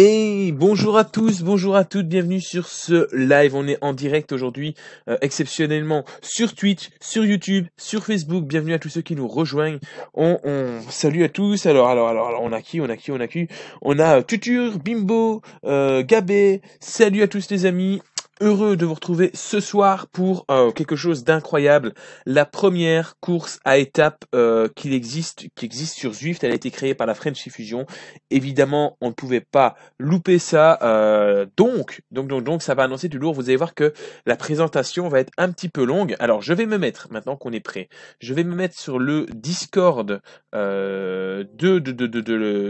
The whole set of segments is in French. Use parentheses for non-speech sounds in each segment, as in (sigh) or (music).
Et bonjour à tous, bonjour à toutes, bienvenue sur ce live. On est en direct aujourd'hui, euh, exceptionnellement sur Twitch, sur YouTube, sur Facebook. Bienvenue à tous ceux qui nous rejoignent. On, on à tous. Alors, alors, alors, alors, on a qui, on a qui, on a qui On a Tutur, Bimbo, euh, Gabé. Salut à tous les amis heureux de vous retrouver ce soir pour euh, quelque chose d'incroyable. La première course à étapes euh, existe, qui existe sur Zwift, elle a été créée par la French fusion Évidemment, on ne pouvait pas louper ça. Euh, donc, donc, donc, ça va annoncer du lourd. Vous allez voir que la présentation va être un petit peu longue. Alors, je vais me mettre maintenant qu'on est prêt. Je vais me mettre sur le Discord de de de de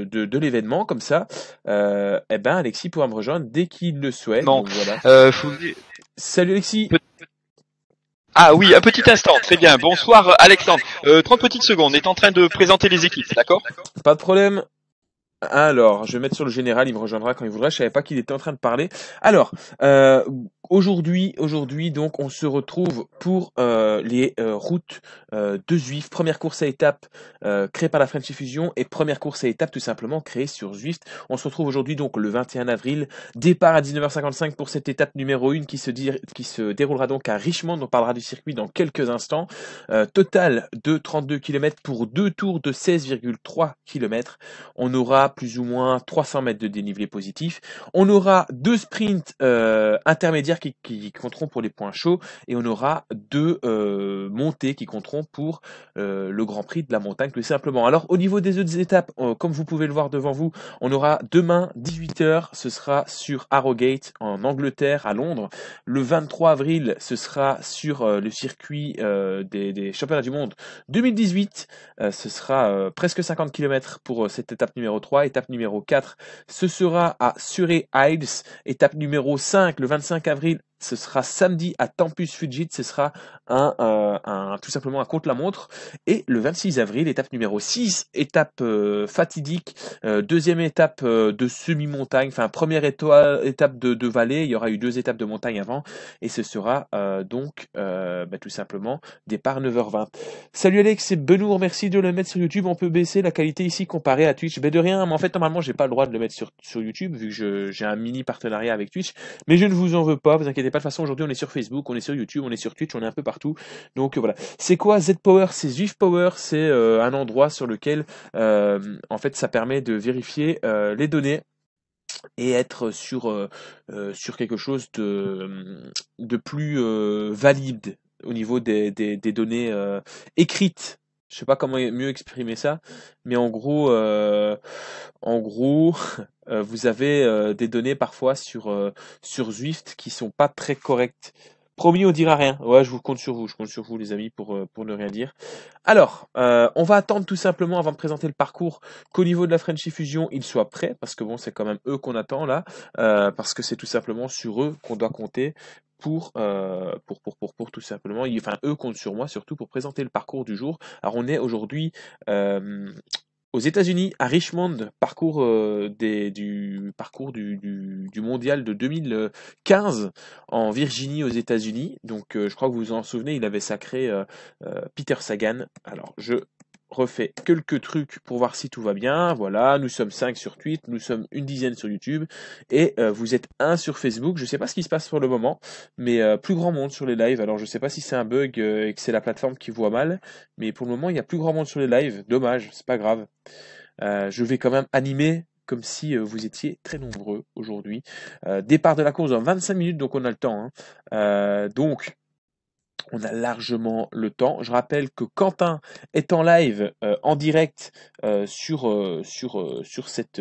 de, de, l'événement comme ça. eh ben, Alexis pourra me rejoindre dès qu'il le souhaite. Donc, voilà. Salut. Alexis. ah oui, un petit instant, très bien. Bonsoir Alexandre. 30 euh, petites secondes, on est en train de présenter les équipes, d'accord Pas de problème. Alors, je vais mettre sur le général, il me rejoindra quand il voudra. Je savais pas qu'il était en train de parler. Alors, euh, aujourd'hui, aujourd'hui, donc, on se retrouve pour euh, les euh, routes de Zwift. Première course à étape créée par la French Fusion et première course à étape tout simplement créée sur Zwift. On se retrouve aujourd'hui donc le 21 avril. Départ à 19h55 pour cette étape numéro 1 qui se, qui se déroulera donc à Richmond. On parlera du circuit dans quelques instants. total de 32 km pour deux tours de 16,3 km. On aura plus ou moins 300 mètres de dénivelé positif. On aura deux sprints euh, intermédiaires qui, compteront pour les points chauds et on aura deux euh, montées qui compteront pour euh, le Grand Prix de la montagne plus simplement. Alors au niveau des autres étapes, comme vous pouvez le voir devant vous, on aura demain 18h, ce sera sur Harrogate en Angleterre à Londres. Le 23 avril, ce sera sur le circuit des, des, championnats du monde 2018. ce sera presque 50 km pour cette étape numéro 3 étape numéro 4, ce sera à Surrey Hides, étape numéro 5 le 25 avril ce sera samedi à Tempus Fugit, ce sera un, euh, tout simplement un compte la montre Et le 26 avril, étape numéro 6, étape euh, fatidique, euh, deuxième étape de semi-montagne, enfin première étape de, de, vallée, il y aura eu deux étapes de montagne avant, et ce sera donc bah, tout simplement départ 9h20. Salut Alex, c'est Benoît, merci de le mettre sur YouTube, on peut baisser la qualité ici comparé à Twitch, Mais ben, de rien, mais en fait normalement j'ai pas le droit de le mettre sur, sur YouTube, vu que j'ai un mini partenariat avec Twitch, mais je ne vous en veux pas, vous inquiétez pas de façon aujourd'hui, on est sur Facebook, on est sur YouTube, on est sur Twitch, on est un peu partout. Donc euh, voilà. C'est quoi Z-Power C'est Zuif Power, c'est euh, un endroit sur lequel euh, en fait ça permet de vérifier les données et être sur, sur quelque chose de, de plus valide au niveau des, données écrites. Je sais pas comment mieux exprimer ça, mais en gros, en gros, (laughs) Euh, vous avez euh, des données parfois sur, euh, sur Zwift qui sont pas très correctes. Promis, on dira rien. Ouais, je vous compte sur vous. Je compte sur vous, les amis, pour, pour ne rien dire. Alors, on va attendre tout simplement, avant de présenter le parcours, qu'au niveau de la French Fusion, ils soient prêts, parce que bon, c'est quand même eux qu'on attend là, parce que c'est tout simplement sur eux qu'on doit compter pour, pour, pour, pour, pour tout simplement. Enfin, eux comptent sur moi surtout pour présenter le parcours du jour. Alors, on est aujourd'hui aux États-Unis, à Richmond, parcours, euh, du, parcours du, mondial de 2015 en Virginie aux États-Unis. Donc, euh, je crois que vous vous en souvenez, il avait sacré euh, Peter Sagan. Alors, je refait quelques trucs pour voir si tout va bien. Voilà, nous sommes 5 sur Twitter, nous sommes une dizaine sur YouTube et euh, vous êtes un sur Facebook. Je sais pas ce qui se passe pour le moment, mais euh, plus grand monde sur les lives. Alors je sais pas si c'est un bug euh, et que c'est la plateforme qui voit mal, mais pour le moment il y a plus grand monde sur les lives. Dommage, c'est pas grave. je vais quand même animer comme si vous étiez très nombreux aujourd'hui. départ de la course dans 25 minutes, donc on a le temps. Hein. donc on a largement le temps. Je rappelle que Quentin est en live euh, en direct euh, sur, euh, sur, sur, cette,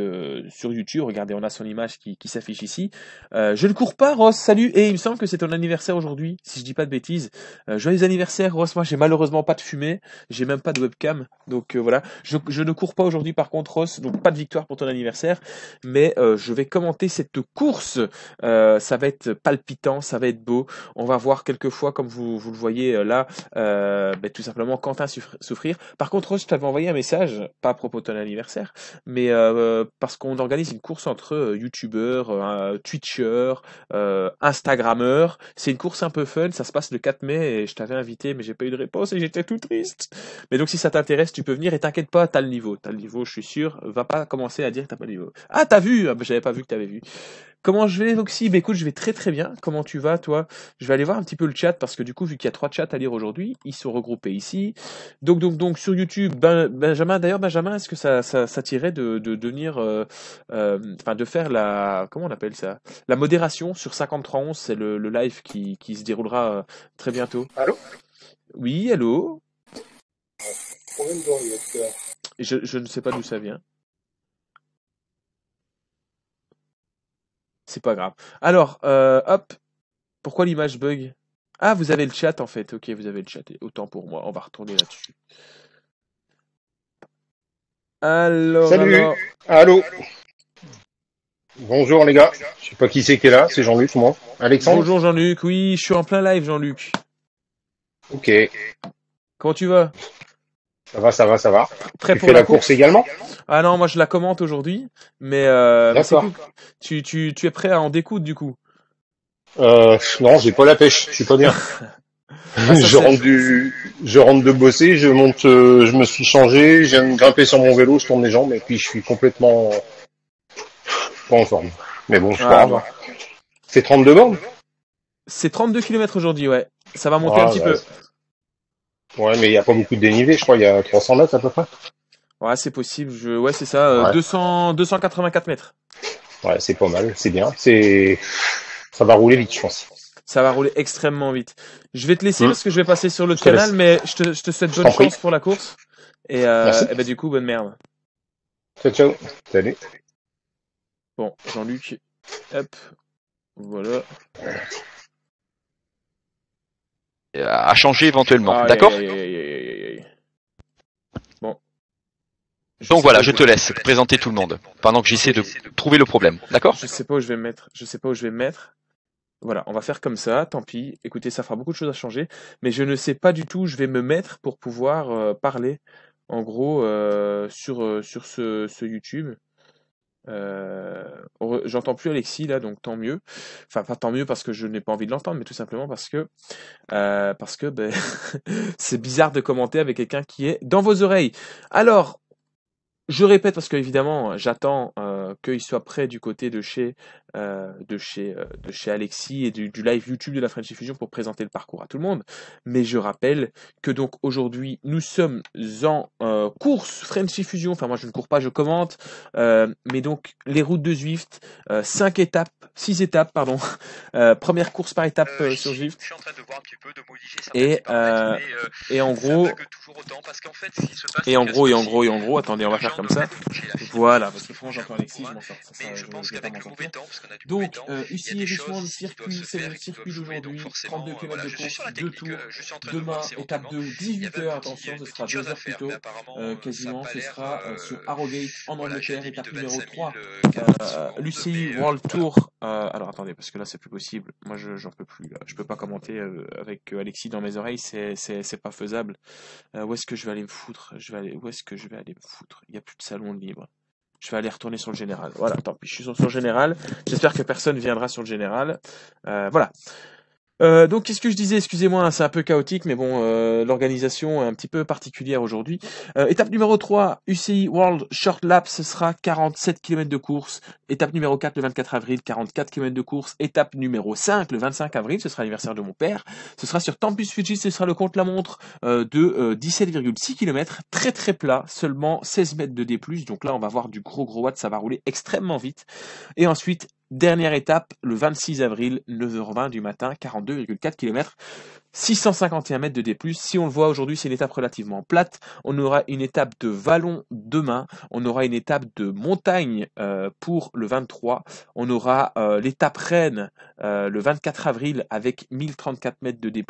sur YouTube. Regardez, on a son image qui, s'affiche ici. je ne cours pas, Ross, salut. Et il me semble que c'est ton anniversaire aujourd'hui, si je dis pas de bêtises. joyeux anniversaire, Ross. Moi, j'ai malheureusement pas de fumée. J'ai même pas de webcam. Donc voilà. Je, ne cours pas aujourd'hui, par contre, Ross. Donc pas de victoire pour ton anniversaire. Mais je vais commenter cette course. ça va être palpitant, ça va être beau. On va voir quelquefois, comme vous, vous vous le voyez euh, là, euh, ben, tout simplement Quentin souffrir. Par contre, je t'avais envoyé un message, pas à propos de ton anniversaire, mais euh, parce qu'on organise une course entre youtubeurs, euh, twitcheurs, instagrammeurs. C'est une course un peu fun, ça se passe le 4 mai et je t'avais invité, mais j'ai pas eu de réponse et j'étais tout triste. Mais donc si ça t'intéresse, tu peux venir et t'inquiète pas, t'as le niveau, t'as le niveau, je suis sûr. Va pas commencer à dire que t'as pas le niveau. Ah, t'as vu, ah, ben, j'avais pas vu que t'avais vu. Comment je vais, Voxy bah, Écoute, je vais très très bien. Comment tu vas, toi Je vais aller voir un petit peu le chat parce que du coup, vu qu'il y a trois chats à lire aujourd'hui, ils sont regroupés ici. Donc, donc, donc, sur YouTube, ben, Benjamin, d'ailleurs, Benjamin, est-ce que ça, ça, tirait de, de devenir. Euh, euh, enfin, de faire la. Comment on appelle ça La modération sur 5311, c'est le, live qui, se déroulera euh, très bientôt. Allô Oui, allô ah, je, je ne sais pas d'où ça vient. C'est pas grave. Alors, euh, hop. Pourquoi l'image bug Ah, vous avez le chat en fait. Ok, vous avez le chat. Autant pour moi. On va retourner là-dessus. Alors. Salut. Allô. Bonjour les gars. Je sais pas qui c'est qui est là. C'est Jean-Luc, moi. Alexandre. Bonjour Jean-Luc. Oui, je suis en plein live, Jean-Luc. Ok. Comment tu vas ça va, ça va, ça va. tu fais la course, également Ah non, moi je la commente aujourd'hui, mais, euh, tu, tu, tu, es prêt à en découdre du coup euh, Non, j'ai pas la pêche, je suis pas bien. (laughs) (laughs) Ah, je rentre du, je rentre de bosser, je monte, euh, je me suis changé, je viens de grimper sur mon vélo, je tourne les jambes et puis je suis complètement pas en forme. Mais bon, je C'est 32 ah, bornes C'est 32 km aujourd'hui, ouais. Ça va monter ah, un petit bah, peu. Ouais, mais il n'y a pas beaucoup de dénivelé, je crois, il y a 300 mètres à peu près. Ouais, c'est possible. Je... Ouais, c'est ça, 200... Euh, 284 mètres. Ouais, c'est pas mal, c'est bien. C'est, ça va rouler vite, je pense. Ça va rouler extrêmement vite. Je vais te laisser mm. parce que je vais passer sur l'autre canal, mais je te, souhaite bonne chance pour la course. Et, euh, bah, du coup, bonne merde. Ciao, ciao. Salut. Bon, Jean-Luc, hop, voilà à changer éventuellement. D'accord Bon. Donc voilà, je te laisse présenter tout le monde pendant que j'essaie de trouver le problème. D'accord Je sais pas où je vais me mettre. Je sais pas où je vais me mettre. Voilà, on va faire comme ça, tant pis. Écoutez, ça fera beaucoup de choses à changer, mais je ne sais pas du tout où je vais me mettre pour pouvoir euh, parler en gros euh, sur, euh, sur ce YouTube. Euh, j'entends plus Alexis là, donc tant mieux. Enfin, pas tant mieux parce que je n'ai pas envie de l'entendre, mais tout simplement parce que euh, parce que ben, (laughs) c'est bizarre de commenter avec quelqu'un qui est dans vos oreilles. Alors, je répète parce que évidemment, j'attends euh, qu'il soit prêt du côté de chez euh, de, chez, euh, de chez Alexis et du, live YouTube de la French Fusion pour présenter le parcours à tout le monde. Mais je rappelle que donc aujourd'hui nous sommes en euh, course French Fusion, Enfin moi je ne cours pas, je commente. mais donc les routes de Zwift, 5 étapes, 6 étapes pardon. (laughs) première course par étape sur Zwift. Je suis en train de voir un petit peu de modifier et, et en gros et en gros, et en gros, et en gros, attendez, on va faire comme ça. Voilà, parce que Alexis, je m'en sors. le temps, donc, UCI, euh, ici, le circuit, c'est le circuit d'aujourd'hui, 32 km de course, 2 tours. Demain, étape 2, 18h, attention, euh, ce sera 2 h plus tôt, euh, quasiment, ce sera sur Harrogate, en Angleterre, étape numéro 3. L'UCI World Tour, alors attendez, parce que là, c'est plus possible, moi, je j'en peux plus, je peux pas commenter avec Alexis dans mes oreilles, c'est pas faisable. où est-ce que je vais aller me foutre Où est-ce que je vais aller me foutre Il n'y a plus de salon libre je vais aller retourner sur le général. Voilà, tant pis, je suis sur, le général. J'espère que personne viendra sur le général. Euh, voilà. Euh, donc, qu'est-ce que je disais Excusez-moi, hein, c'est un peu chaotique, mais bon, euh, l'organisation est un petit peu particulière aujourd'hui. Euh, étape numéro 3, UCI World Short Lap, ce sera 47 km de course. Étape numéro 4, le 24 avril, 44 km de course. Étape numéro 5, le 25 avril, ce sera l'anniversaire de mon père. Ce sera sur Tempus Fuji, ce sera le compte-la-montre de 17,6 km, très très plat, seulement 16 mètres de D+. Donc là, on va voir du gros gros watt, ça va rouler extrêmement vite. Et ensuite, Dernière étape, le 26 avril, 9h20 du matin, 42,4 km 651 mètres de D+. Si on le voit aujourd'hui, c'est une étape relativement plate. On aura une étape de vallon demain. On aura une étape de montagne euh, pour le 23. On aura euh, l'étape reine euh, le 24 avril avec 1034 mètres de D+.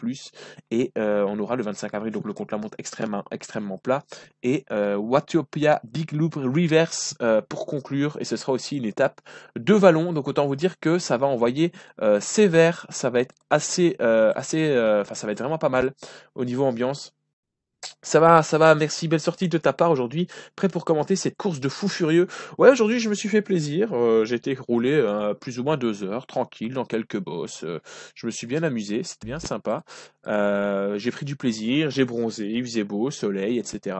Et on aura le 25 avril, donc le compte la montre extrêmement, extrêmement plat. Et Watopia Big Loop Reverse pour conclure. Et ce sera aussi une étape de vallon. Donc autant vous dire que ça va envoyer sévère. Ça va être assez, assez enfin, ça va être vraiment pas mal au niveau ambiance. Ça va, ça va, merci, belle sortie de ta part aujourd'hui. Prêt pour commenter cette course de fou furieux. Ouais, aujourd'hui je me suis fait plaisir. Euh, j'ai été roulé euh, plus ou moins deux heures, tranquille, dans quelques bosses. Euh, je me suis bien amusé, c'était bien sympa. j'ai pris du plaisir, j'ai bronzé, il faisait beau, soleil, etc.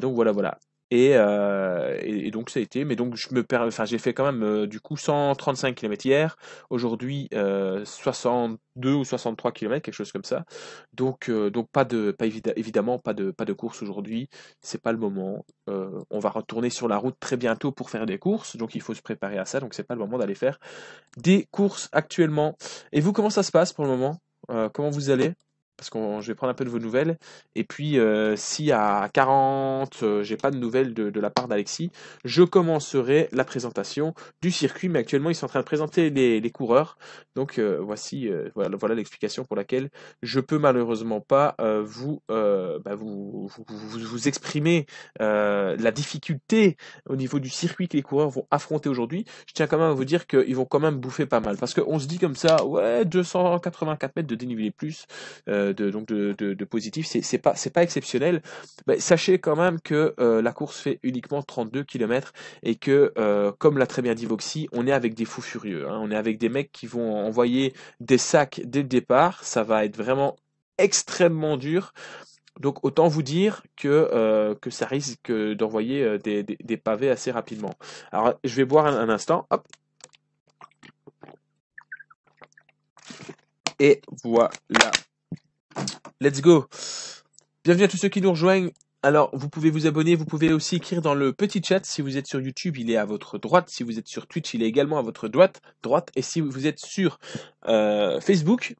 donc voilà, voilà. Euh, et, donc ça a été, mais donc je me enfin j'ai fait quand même euh, du coup 135 km hier, aujourd'hui 62 euh, ou 63 km, quelque chose comme ça. Donc donc pas de pas évidemment pas de pas de course aujourd'hui, c'est pas le moment. on va retourner sur la route très bientôt pour faire des courses, donc il faut se préparer à ça. Donc c'est pas le moment d'aller faire des courses actuellement. Et vous comment ça se passe pour le moment Comment vous allez parce que je vais prendre un peu de vos nouvelles. Et puis, euh, si à 40, euh, j'ai pas de nouvelles de, la part d'Alexis, je commencerai la présentation du circuit. Mais actuellement, ils sont en train de présenter les, coureurs. Donc, euh, voici, voilà, l'explication pour laquelle je peux malheureusement pas bah, vous, vous, vous, vous, exprimer la difficulté au niveau du circuit que les coureurs vont affronter aujourd'hui. Je tiens quand même à vous dire qu'ils vont quand même bouffer pas mal. Parce qu'on se dit comme ça, ouais, 284 mètres de dénivelé plus. Euh, de, donc de, positif. C'est pas, pas exceptionnel. Mais sachez quand même que euh, la course fait uniquement 32 km et que, euh, comme l'a très bien dit Voxy, on est avec des fous furieux. Hein. On est avec des mecs qui vont envoyer des sacs dès le départ. Ça va être vraiment extrêmement dur. Donc autant vous dire que, ça risque d'envoyer des, pavés assez rapidement. Alors je vais boire un, instant. Et voilà Let's go Bienvenue à tous ceux qui nous rejoignent. Alors, vous pouvez vous abonner, vous pouvez aussi écrire dans le petit chat. Si vous êtes sur YouTube, il est à votre droite. Si vous êtes sur Twitch, il est également à votre droite. droite. Et si vous êtes sur euh, Facebook,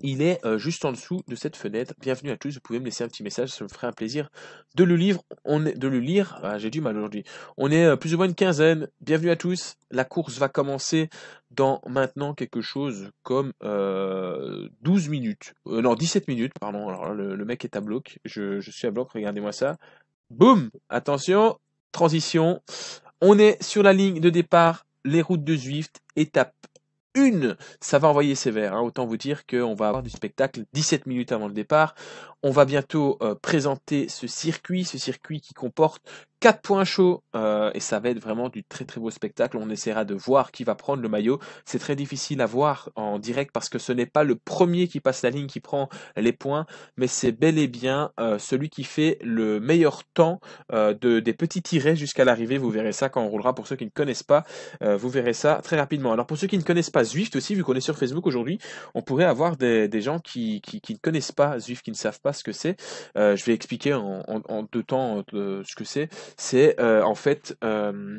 il est euh, juste en dessous de cette fenêtre. Bienvenue à tous. Vous pouvez me laisser un petit message, ça me ferait un plaisir de le lire. On est, de le lire. Ah, j'ai du mal aujourd'hui. On est euh, plus ou moins une quinzaine. Bienvenue à tous. La course va commencer dans maintenant quelque chose comme euh, 12 minutes. Euh, non, 17 minutes, pardon. Alors le, mec est à bloc. Je, je suis à bloc. Regardez-moi ça. Boum Attention. Transition. On est sur la ligne de départ. Les routes de Zwift. Étape une, ça va envoyer sévère. Hein. Autant vous dire qu'on va avoir du spectacle 17 minutes avant le départ. On va bientôt euh, présenter ce circuit, ce circuit qui comporte 4 points chauds euh, et ça va être vraiment du très très beau spectacle. On essaiera de voir qui va prendre le maillot. C'est très difficile à voir en direct parce que ce n'est pas le premier qui passe la ligne qui prend les points, mais c'est bel et bien euh, celui qui fait le meilleur temps euh, de, des petits tirés jusqu'à l'arrivée. Vous verrez ça quand on roulera. Pour ceux qui ne connaissent pas, vous verrez ça très rapidement. Alors pour ceux qui ne connaissent pas Zwift aussi, vu qu'on est sur Facebook aujourd'hui, on pourrait avoir des, gens qui, qui, ne connaissent pas Zwift, qui ne savent pas ce que c'est. je vais expliquer en deux temps ce que c'est. C'est euh, en fait euh,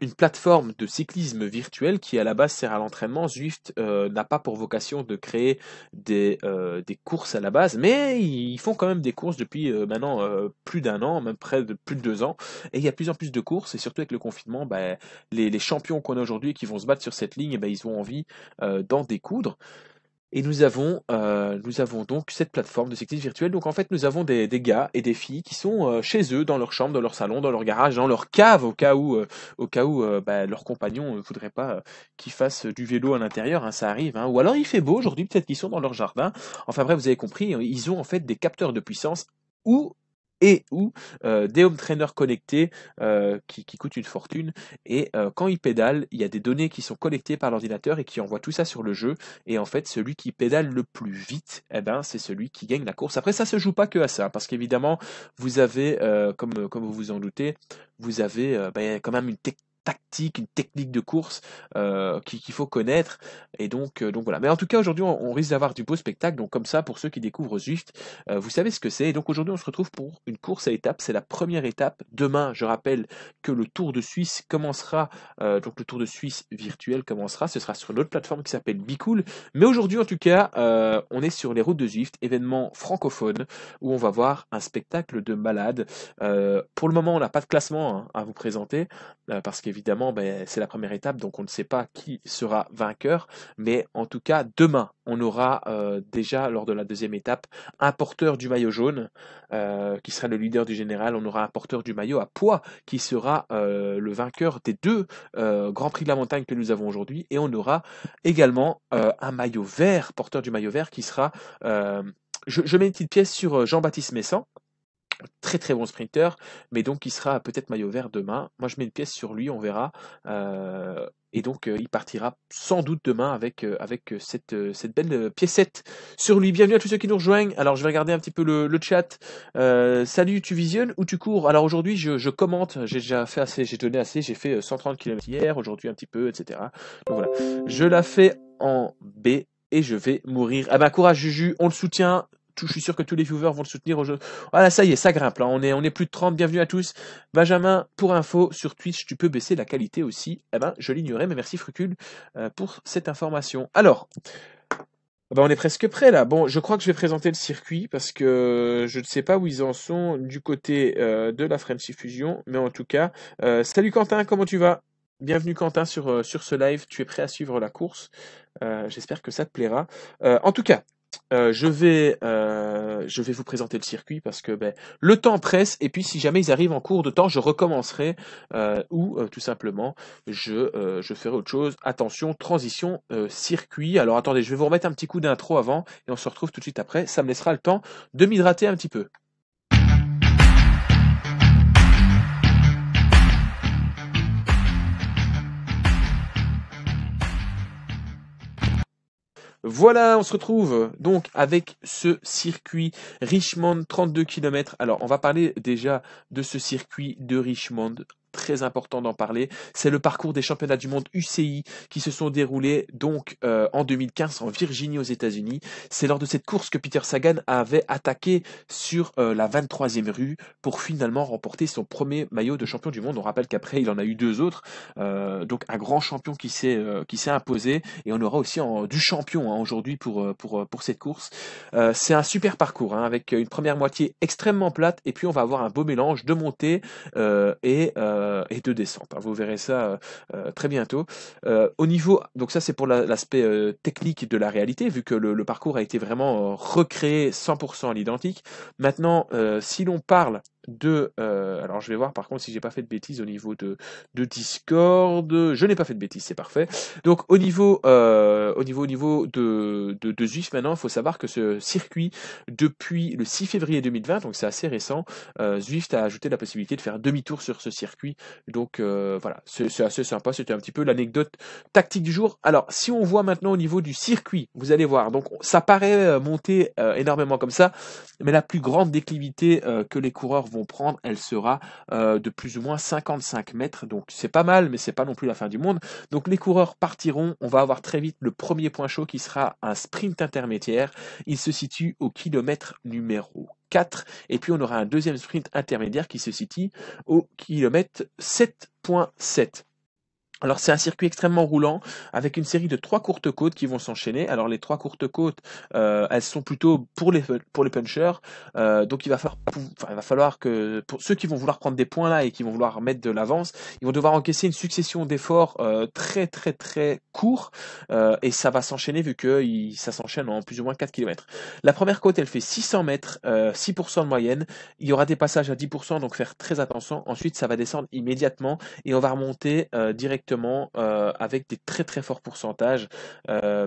une plateforme de cyclisme virtuel qui à la base sert à l'entraînement. Zwift euh, n'a pas pour vocation de créer des, des, courses à la base, mais ils font quand même des courses depuis maintenant plus d'un an, même près de plus de deux ans. Et il y a plus en plus de courses, et surtout avec le confinement, bah, les, champions qu'on a aujourd'hui qui vont se battre sur cette ligne, eh ben, ils ont envie d'en découdre. Et nous avons, euh, nous avons donc cette plateforme de cyclisme virtuel. Donc en fait, nous avons des, des gars et des filles qui sont euh, chez eux, dans leur chambre, dans leur salon, dans leur garage, dans leur cave, au cas où, euh, au cas où bah, leur compagnon ne voudrait pas qu'ils fassent du vélo à l'intérieur, hein, ça arrive. Hein. Ou alors il fait beau aujourd'hui, peut-être qu'ils sont dans leur jardin. Enfin bref, vous avez compris, ils ont en fait des capteurs de puissance ou et ou euh, des home trainers connectés euh, qui, qui, coûtent une fortune. Et euh, quand ils pédalent, il y a des données qui sont collectées par l'ordinateur et qui envoient tout ça sur le jeu. Et en fait, celui qui pédale le plus vite, et eh ben, c'est celui qui gagne la course. Après, ça se joue pas que à ça, parce qu'évidemment, vous avez, comme, comme vous vous en doutez, vous avez ben, quand même une technique tactique, une technique de course euh, qu'il faut connaître. Et donc, euh, donc voilà. Mais en tout cas, aujourd'hui, on, risque d'avoir du beau spectacle. Donc comme ça, pour ceux qui découvrent Zwift, euh, vous savez ce que c'est. donc aujourd'hui, on se retrouve pour une course à étapes. C'est la première étape. Demain, je rappelle que le Tour de Suisse commencera. donc le Tour de Suisse virtuel commencera. Ce sera sur notre plateforme qui s'appelle Bicool. Mais aujourd'hui, en tout cas, on est sur les routes de Zwift, événement francophone où on va voir un spectacle de malade. pour le moment, on n'a pas de classement hein, à vous présenter parce que évidemment, ben, c'est la première étape, donc on ne sait pas qui sera vainqueur. Mais en tout cas, demain, on aura euh, déjà, lors de la deuxième étape, un porteur du maillot jaune, euh, qui sera le leader du général. On aura un porteur du maillot à poids, qui sera euh, le vainqueur des deux Grands Prix de la montagne que nous avons aujourd'hui. Et on aura également un maillot vert, porteur du maillot vert, qui sera... Je, je, mets une petite pièce sur Jean-Baptiste Messan, très très bon sprinter, mais donc il sera peut-être maillot vert demain. Moi je mets une pièce sur lui, on verra. Euh, et donc euh, il partira sans doute demain avec, euh, avec cette, cette belle piécette sur lui. Bienvenue à tous ceux qui nous rejoignent. Alors je vais regarder un petit peu le, chat. salut, tu visionnes ou tu cours Alors aujourd'hui je, commente, j'ai déjà fait assez, j'ai donné assez, j'ai fait 130 km hier, aujourd'hui un petit peu, etc. Donc voilà, je la fais en B et je vais mourir. Ah bah courage Juju, on le soutient, je suis sûr que tous les viewers vont le soutenir au jeu. Voilà, ça y est, ça grimpe là. On est, on est plus de 30. Bienvenue à tous. Benjamin, pour info, sur Twitch, tu peux baisser la qualité aussi. Eh ben, je l'ignorais, mais merci Frucule euh, pour cette information. Alors. Eh ben, on est presque prêt là. Bon, je crois que je vais présenter le circuit parce que je ne sais pas où ils en sont du côté euh, de la French Fusion, mais en tout cas, euh, salut Quentin, comment tu vas Bienvenue Quentin sur, sur ce live. Tu es prêt à suivre la course J'espère que ça te plaira. en tout cas, euh, je, vais, euh, je vais vous présenter le circuit parce que ben, le temps presse et puis si jamais ils arrivent en cours de temps, je recommencerai euh, ou tout simplement je, je ferai autre chose. Attention, transition, circuit. Alors attendez, je vais vous remettre un petit coup d'intro avant et on se retrouve tout de suite après. Ça me laissera le temps de m'hydrater un petit peu. Voilà, on se retrouve donc avec ce circuit Richmond 32 km. Alors, on va parler déjà de ce circuit de Richmond très important d'en parler. C'est le parcours des championnats du monde UCI qui se sont déroulés donc euh, en 2015 en Virginie aux États-Unis. C'est lors de cette course que Peter Sagan avait attaqué sur euh, la 23e rue pour finalement remporter son premier maillot de champion du monde. On rappelle qu'après il en a eu deux autres. Euh, donc un grand champion qui s'est qui s'est imposé et on aura aussi du champion hein, aujourd'hui pour, pour pour cette course. c'est un super parcours hein, avec une première moitié extrêmement plate et puis on va avoir un beau mélange de montée et euh, et de descente. Hein. Vous verrez ça euh, euh, très bientôt. au niveau, donc ça c'est pour l'aspect technique de la réalité, vu que le parcours a été vraiment recréé 100% à l'identique. Maintenant, si l'on parle de... Euh, alors je vais voir par contre si j'ai pas fait de bêtises au niveau de, de Discord. Je n'ai pas fait de bêtises, c'est parfait. Donc au niveau, euh, au niveau, au niveau de, de, de Zwift maintenant, il faut savoir que ce circuit, depuis le 6 février 2020, donc c'est assez récent, euh, Zwift a ajouté la possibilité de faire demi-tour sur ce circuit. Donc voilà, c'est assez sympa, c'était un petit peu l'anecdote tactique du jour. Alors si on voit maintenant au niveau du circuit, vous allez voir, donc ça paraît monter énormément comme ça, mais la plus grande déclivité que les coureurs vont prendre, elle sera euh, de plus ou moins 55 mètres. Donc c'est pas mal, mais c'est pas non plus la fin du monde. Donc les coureurs partiront. On va avoir très vite le premier point chaud qui sera un sprint intermédiaire. Il se situe au kilomètre numéro 4. Et puis on aura un deuxième sprint intermédiaire qui se situe au kilomètre 7.7. Alors c'est un circuit extrêmement roulant avec une série de trois courtes côtes qui vont s'enchaîner. Alors les trois courtes côtes, euh, elles sont plutôt pour les pour les punchers. Euh, donc il va falloir, il va falloir que pour ceux qui vont vouloir prendre des points là et qui vont vouloir mettre de l'avance, ils vont devoir encaisser une succession d'efforts euh, très très très courts et ça va s'enchaîner vu que ça s'enchaîne en plus ou moins 4 km. La première côte, elle fait 600 mètres, 6% de moyenne. Il y aura des passages à 10%, donc faire très attention. Ensuite, ça va descendre immédiatement et on va remonter directement euh, avec des très très forts pourcentages. Euh,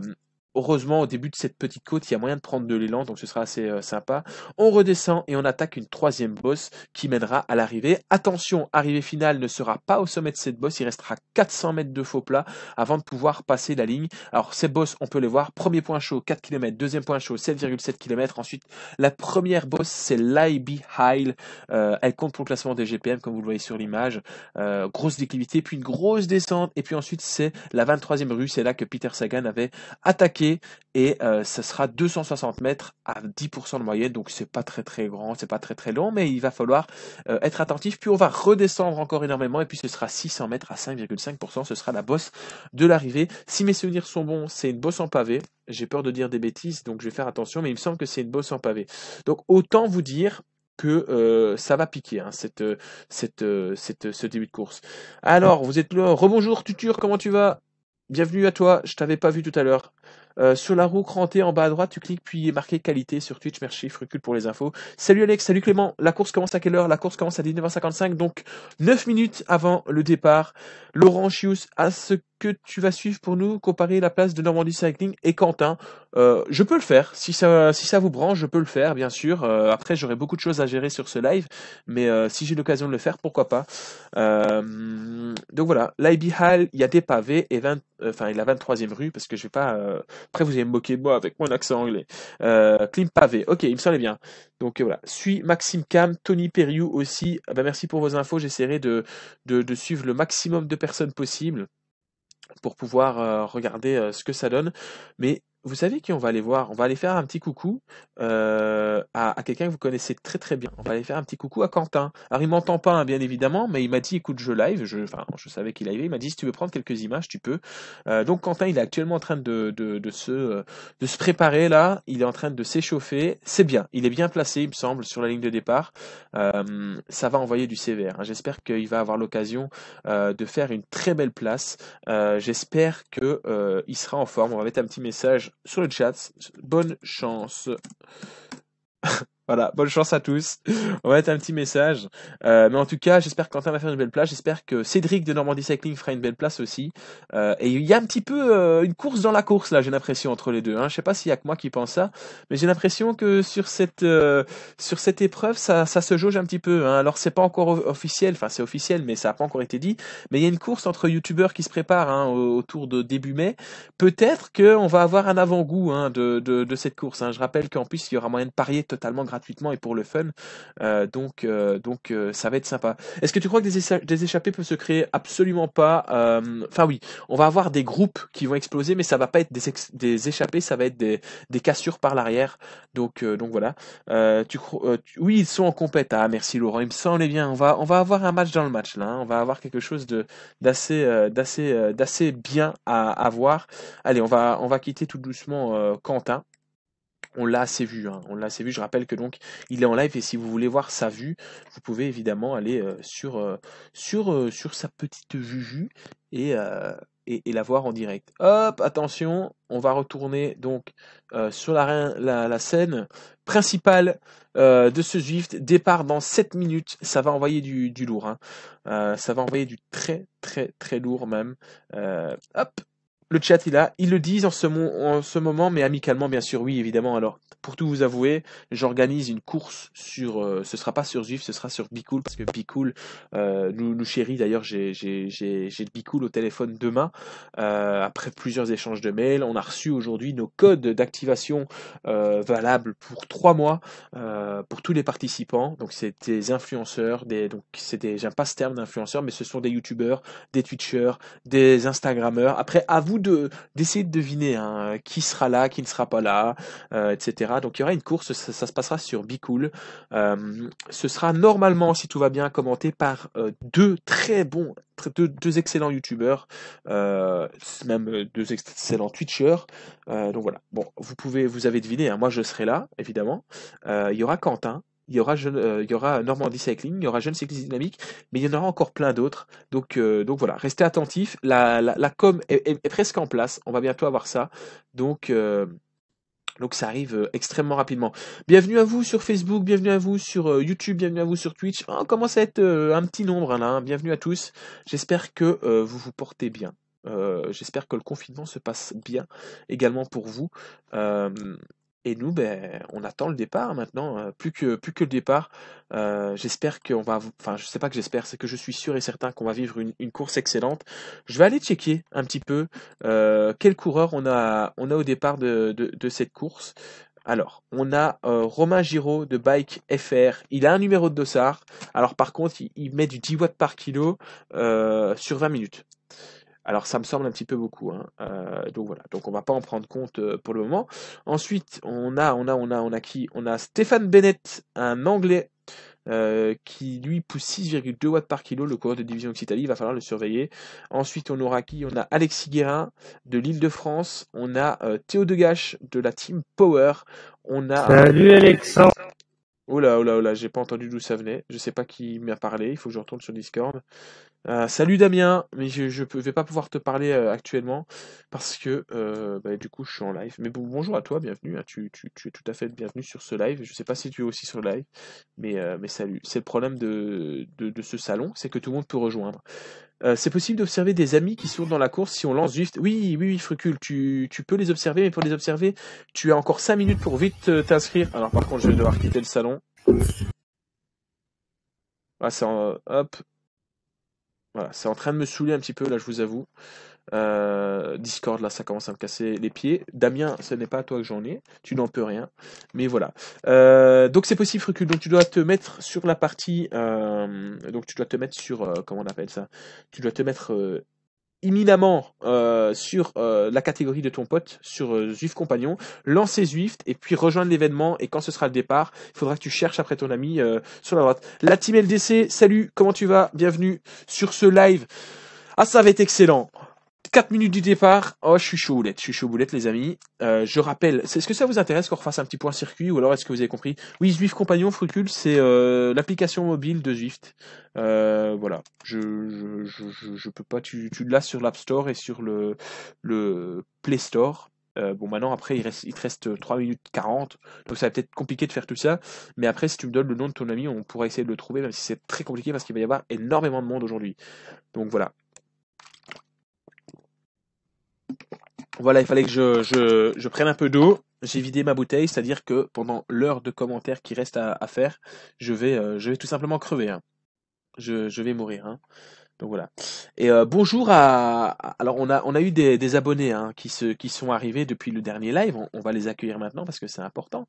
Heureusement, au début de cette petite côte, il y a moyen de prendre de l'élan, donc ce sera assez euh, sympa. On redescend et on attaque une troisième bosse qui mènera à l'arrivée. Attention, arrivée finale ne sera pas au sommet de cette bosse, il restera 400 mètres de faux plat avant de pouvoir passer la ligne. Alors ces bosses, on peut les voir. Premier point chaud, 4 km. Deuxième point chaud, 7,7 km. Ensuite, la première bosse, c'est l'IB Heil. Euh, elle compte pour le classement des GPM, comme vous le voyez sur l'image. Euh, grosse déclivité, puis une grosse descente. Et puis ensuite, c'est la 23e rue. C'est là que Peter Sagan avait attaqué et euh, ce sera 260 mètres à 10% de moyenne, donc c'est pas très très grand, c'est pas très très long, mais il va falloir euh, être attentif. Puis on va redescendre encore énormément et puis ce sera 600 mètres à 5,5%, ce sera la bosse de l'arrivée. Si mes souvenirs sont bons, c'est une bosse en pavé. J'ai peur de dire des bêtises, donc je vais faire attention, mais il me semble que c'est une bosse en pavé. Donc autant vous dire que euh, ça va piquer hein, cette, cette, cette, ce début de course. Alors, vous êtes le Rebonjour Tutur, comment tu vas Bienvenue à toi, je t'avais pas vu tout à l'heure. Euh, sur la roue crantée en bas à droite, tu cliques puis il marqué qualité sur Twitch. Merci, Frucule pour les infos. Salut Alex, salut Clément. La course commence à quelle heure La course commence à 19h55, donc 9 minutes avant le départ. Laurent Chius, a ce que tu vas suivre pour nous comparer la place de Normandie Cycling et Quentin euh, Je peux le faire, si ça, si ça vous branche, je peux le faire, bien sûr. Euh, après, j'aurai beaucoup de choses à gérer sur ce live, mais euh, si j'ai l'occasion de le faire, pourquoi pas. donc voilà, l'IB Hall, il y a des pavés, et enfin, la 23e rue, parce que je vais pas... Après, vous allez me moquer de moi avec mon accent anglais. Clim pavé, ok, il me semblait bien. Donc voilà, suis Maxime Cam, Tony Perriou aussi. Ah bah, merci pour vos infos, j'essaierai de, de suivre le maximum de personnes possible pour pouvoir euh, regarder euh, ce que ça donne. Mais vous savez qui on va aller voir On va aller faire un petit coucou euh, à, quelqu'un que vous connaissez très très bien. On va aller faire un petit coucou à Quentin. Alors il m'entend pas, hein, bien évidemment, mais il m'a dit écoute, je live. Je, je savais qu'il live. Il m'a dit si tu veux prendre quelques images, tu peux. Euh, donc Quentin, il est actuellement en train euh, de, se, préparer là. Il est en train de s'échauffer. C'est bien. Il est bien placé, il me semble, sur la ligne de départ. ça va envoyer du sévère. Hein. J'espère qu'il va avoir l'occasion de faire une très belle place. J'espère qu'il sera en forme. On va mettre un petit message sur le chat. Bonne chance. Voilà, bonne chance à tous. On va mettre un petit message. Euh, mais en tout cas, j'espère que Quentin va faire une belle place. J'espère que Cédric de Normandie Cycling fera une belle place aussi. Euh, et il y a un petit peu euh, une course dans la course, là, j'ai l'impression, entre les deux. Hein. Je sais pas s'il y a que moi qui pense ça, mais j'ai l'impression que sur cette, euh, sur cette épreuve, ça, ça se jauge un petit peu. Hein. Alors, c'est pas encore officiel, enfin, c'est officiel, mais ça n'a pas encore été dit. Mais il y a une course entre youtubeurs qui se préparent hein, autour de début mai. Peut-être qu'on va avoir un avant-goût hein, de, de, de, cette course. Hein. Je rappelle qu'en plus, il y aura moyen de parier totalement gratuitement, gratuitement et pour le fun. Euh, donc, euh, donc euh, ça va être sympa. Est-ce que tu crois que des, des échappées peuvent se créer Absolument pas. Enfin oui, on va avoir des groupes qui vont exploser, mais ça va pas être des, des échappées, ça va être des, des cassures par l'arrière. Donc, donc voilà. tu, oui, ils sont en compète. Ah merci Laurent, il me semble eh bien. On va, on va avoir un match dans le match là. Hein. On va avoir quelque chose de d'assez, d'assez, d'assez bien à, à voir. Allez, on va, on va quitter tout doucement Quentin on l'a assez vu. Hein. On l'a assez vu. Je rappelle que donc il est en live et si vous voulez voir sa vue, vous pouvez évidemment aller euh, sur, euh, sur, euh, sur sa petite juju et, et, la voir en direct. Hop, attention, on va retourner donc sur la, scène principale de ce Zwift. Départ dans 7 minutes. Ça va envoyer du, lourd. Hein. ça va envoyer du très très très lourd même. hop, le chat il a, Ils le disent en ce, en ce moment, mais amicalement, bien sûr, oui, évidemment. Alors, pour tout vous avouer, j'organise une course sur, Ce euh, ce sera pas sur Ziff, ce sera sur Bicool parce que Bicool euh, nous, chérit. D'ailleurs, j'ai j'ai Bicool au téléphone demain euh, après plusieurs échanges de mails. On a reçu aujourd'hui nos codes d'activation valables pour trois mois pour tous les participants. Donc c'est des influenceurs, des donc j'aime pas ce terme d'influenceurs, mais ce sont des youtubeurs, des twitchers, des instagrammeurs. Après, à vous de d'essayer de deviner hein, qui sera là, qui ne sera pas là, etc. Donc il y aura une course, ça, se passera sur Bicool. Euh, ce sera normalement, si tout va bien, commenté par euh, deux très bons, deux, excellents youtubeurs, euh, même euh, deux excellents twitchers. donc voilà. Bon, vous pouvez, vous avez deviné, hein, moi je serai là, évidemment. il y aura Quentin, il y aura, il y aura Normandie Cycling, il y aura Jeune Cycliste Dynamique, mais il y en aura encore plein d'autres. Donc, donc voilà, restez attentifs. La, com est, presque en place. On va bientôt avoir ça. Donc, euh, donc ça arrive euh, extrêmement rapidement. Bienvenue à vous sur Facebook, bienvenue à vous sur euh, YouTube, bienvenue à vous sur Twitch. on oh, commence à être euh, un petit nombre hein, là, hein. bienvenue à tous. J'espère que vous vous portez bien. j'espère que le confinement se passe bien également pour vous. Et nous, ben, on attend le départ maintenant, euh, plus, que, plus que le départ. Euh, j'espère qu'on va, enfin, je sais pas que j'espère, c'est que je suis sûr et certain qu'on va vivre une, course excellente. Je vais aller checker un petit peu euh, quel coureur on a, on a au départ de, cette course. Alors, on a euh, Romain Giraud de Bike FR. Il a un numéro de dossard. Alors, par contre, il, il met du 10 watts par kilo sur 20 minutes. Alors ça me semble un petit peu beaucoup. Hein. Euh, donc voilà, donc on va pas en prendre compte euh, pour le moment. Ensuite, on a, on a, on a, on a qui On a Stéphane Bennett, un Anglais. Euh, qui lui pousse 6,2 watts par kilo, le coureur de division Occitanie, il va falloir le surveiller. Ensuite, on aura qui On a Alexis Guérin de l'île de France, on a Théo Degache de la team Power, on a... Salut Alexandre Oh là, oh là, là, j'ai pas entendu d'où ça venait, je sais pas qui m'a parlé, il faut que je retourne sur Discord. Euh, salut Damien, mais je ne vais pas pouvoir te parler euh, actuellement parce que euh, bah, du coup je suis en live. Mais bon, bonjour à toi, bienvenue. Hein. tu, es tout à fait bienvenue sur ce live. Je ne sais pas si tu es aussi sur le live, mais, mais salut. C'est le problème de, ce salon, c'est que tout le monde peut rejoindre. c'est possible d'observer des amis qui sont dans la course si on lance juste... Oui, oui, oui, Frucule, tu, peux les observer, mais pour les observer, tu as encore 5 minutes pour vite t'inscrire. Alors par contre, je vais devoir quitter le salon. Ah, c'est Hop, voilà, c'est en train de me saouler un petit peu, là, je vous avoue. Euh, Discord, là, ça commence à me casser les pieds. Damien, ce n'est pas à toi que j'en ai. Tu n'en peux rien. Mais voilà. Euh, donc, c'est possible, Frucule. Donc, tu dois te mettre sur la partie. Euh, donc, tu dois te mettre sur. comment on appelle ça Tu dois te mettre imminemment euh, sur euh, la catégorie de ton pote, sur euh, Zwift Compagnon, lancer Zwift et puis rejoindre l'événement. Et quand ce sera le départ, il faudra que tu cherches après ton ami euh, sur la droite. La team LDC, salut, comment tu vas Bienvenue sur ce live. Ah, ça va être excellent. 4 minutes du départ. Oh, je suis chaud boulette, je suis chaud boulette, les amis. Euh, je rappelle, est-ce que ça vous intéresse qu'on refasse un petit point circuit ou alors est-ce que vous avez compris Oui, Zwift Compagnon, frucule, c'est euh, l'application mobile de Zwift. Euh, voilà, je, je, je, peux pas. Tu, tu l'as sur l'App Store et sur le, le Play Store. bon, maintenant, après, il, reste, il te reste 3 minutes 40, donc ça va peut-être compliqué de faire tout ça. Mais après, si tu me donnes le nom de ton ami, on pourra essayer de le trouver, même si c'est très compliqué parce qu'il va y avoir énormément de monde aujourd'hui. Donc voilà voilà, il fallait que je, prenne un peu d'eau. J'ai vidé ma bouteille, c'est-à-dire que pendant l'heure de commentaires qui reste à, faire, je vais, euh, je vais tout simplement crever. Hein. Je, vais mourir. Hein. Donc voilà. Et euh, bonjour à. Alors on a, on a eu des, abonnés hein, qui, se, qui sont arrivés depuis le dernier live. On, on va les accueillir maintenant parce que c'est important.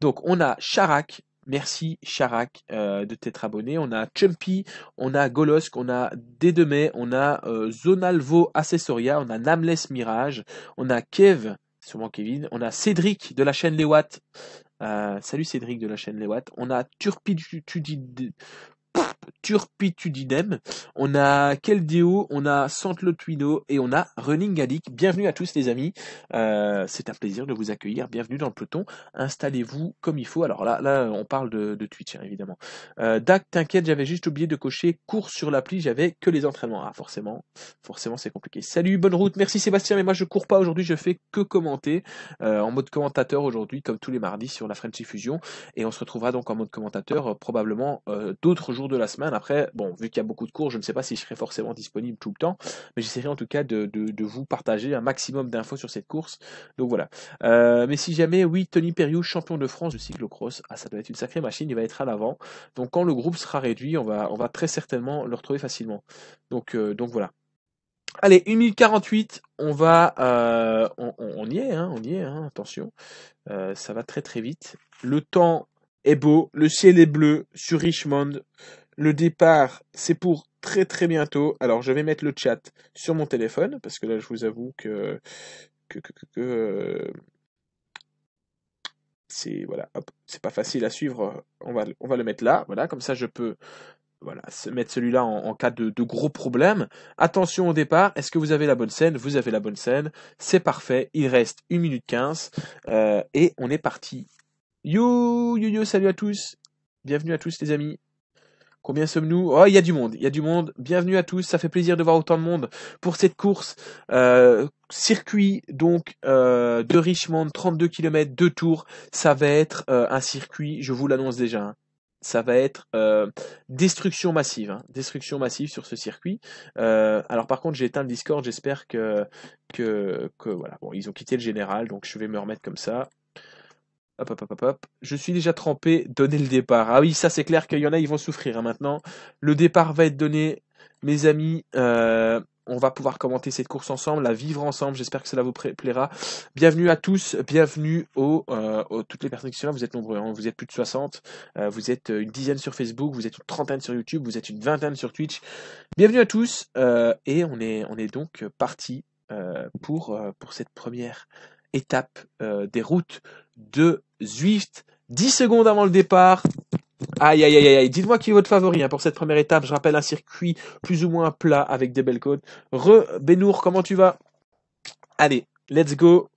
Donc on a Charak Merci Charak euh, de t'être abonné. On a Chumpy, on a Golosk, on a Dedemay, on a euh, Zonalvo Accessoria, on a Nameless Mirage, on a Kev, sûrement Kevin, on a Cédric de la chaîne Les Watts. Euh, salut Cédric de la chaîne Les On a Turpitude, turpitudinem. On a Keldeo, on a Santlotuino et on a Running Gallic. Bienvenue à tous les amis. Euh, c'est un plaisir de vous accueillir. Bienvenue dans le peloton. Installez-vous comme il faut. Alors là, là, on parle de, de Twitch, hein, évidemment. Euh, t'inquiète, j'avais juste oublié de cocher cours sur l'appli. J'avais que les entraînements. Ah, forcément, forcément, c'est compliqué. Salut, bonne route. Merci Sébastien, mais moi je cours pas aujourd'hui. Je fais que commenter euh, en mode commentateur aujourd'hui, comme tous les mardis sur la French Fusion. Et on se retrouvera donc en mode commentateur euh, probablement d'autres jours de la après, bon, vu qu'il y a beaucoup de courses, je ne sais pas si je serai forcément disponible tout le temps, mais j'essaierai en tout cas de, vous partager un maximum d'infos sur cette course. Donc voilà. Euh, mais si jamais, oui, Tony Perriou, champion de France du cyclocross, ah, ça doit être une sacrée machine, il va être à l'avant. Donc quand le groupe sera réduit, on va, on va très certainement le retrouver facilement. Donc, euh, donc voilà. Allez, 1 minute on va. Euh, on, y est, hein, on y est, hein, attention. ça va très très vite. Le temps est beau, le ciel est bleu sur Richmond. Le départ, c'est pour très très bientôt. Alors je vais mettre le chat sur mon téléphone, parce que là je vous avoue que... Euh, c'est voilà, pas facile à suivre. On va, on va le mettre là, voilà, comme ça je peux voilà, se mettre celui-là en, cas de, gros problème. Attention au départ, est-ce que vous avez la bonne scène Vous avez la bonne scène, c'est parfait, il reste 1 minute 15 euh, et on est parti. Yo, yo, yo, salut à tous, bienvenue à tous les amis. Combien sommes-nous Oh, il y a du monde, il y a du monde. Bienvenue à tous, ça fait plaisir de voir autant de monde pour cette course. Euh, circuit donc euh, de Richmond, 32 km, deux tours. Ça va être euh, un circuit, je vous l'annonce déjà, hein. ça va être destruction massive, hein. destruction massive sur ce circuit. alors par contre, j'ai éteint le Discord, j'espère que, que, que, voilà, bon, ils ont quitté le général, donc je vais me remettre comme ça. Hop, hop, hop, hop, Je suis déjà trempé, donnez le départ. Ah oui, ça c'est clair qu'il y en a, ils vont souffrir hein, maintenant. Le départ va être donné, mes amis. Euh, on va pouvoir commenter cette course ensemble, la vivre ensemble. J'espère que cela vous plaira. Bienvenue à tous, bienvenue aux, euh, toutes les personnes qui sont là. Vous êtes nombreux, hein. vous êtes plus de 60, euh, vous êtes une dizaine sur Facebook, vous êtes une trentaine sur YouTube, vous êtes une vingtaine sur Twitch. Bienvenue à tous et on est, on est donc parti pour, pour cette première étape euh, des routes de Zwift. 10 secondes avant le départ. Aïe, aïe, aïe, aïe. Dites-moi qui est votre favori hein, pour cette première étape. Je rappelle un circuit plus ou moins plat avec des belles côtes. Re, Benour, comment tu vas Allez, let's go.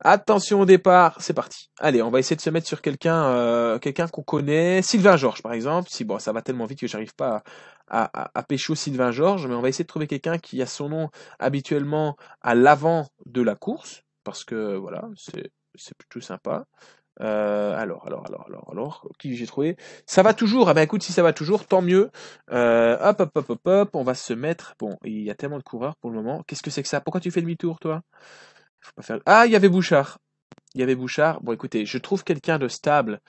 Attention au départ, c'est parti. Allez, on va essayer de se mettre sur quelqu'un euh, quelqu'un qu'on connaît, Sylvain Georges par exemple. Si bon, ça va tellement vite que j'arrive pas à, à, à Sylvain Georges, mais on va essayer de trouver quelqu'un qui a son nom habituellement à l'avant de la course parce que voilà, c'est plutôt sympa. Euh, alors, alors, alors, alors, alors, qui j'ai trouvé Ça va toujours. Ah ben écoute, si ça va toujours, tant mieux. Euh, hop, hop, hop, hop, hop, on va se mettre. Bon, il y a tellement de coureurs pour le moment. Qu'est-ce que c'est que ça Pourquoi tu fais demi-tour, toi faire... Ah, il y avait Bouchard il y avait Bouchard. Bon, écoutez, je trouve quelqu'un de stable.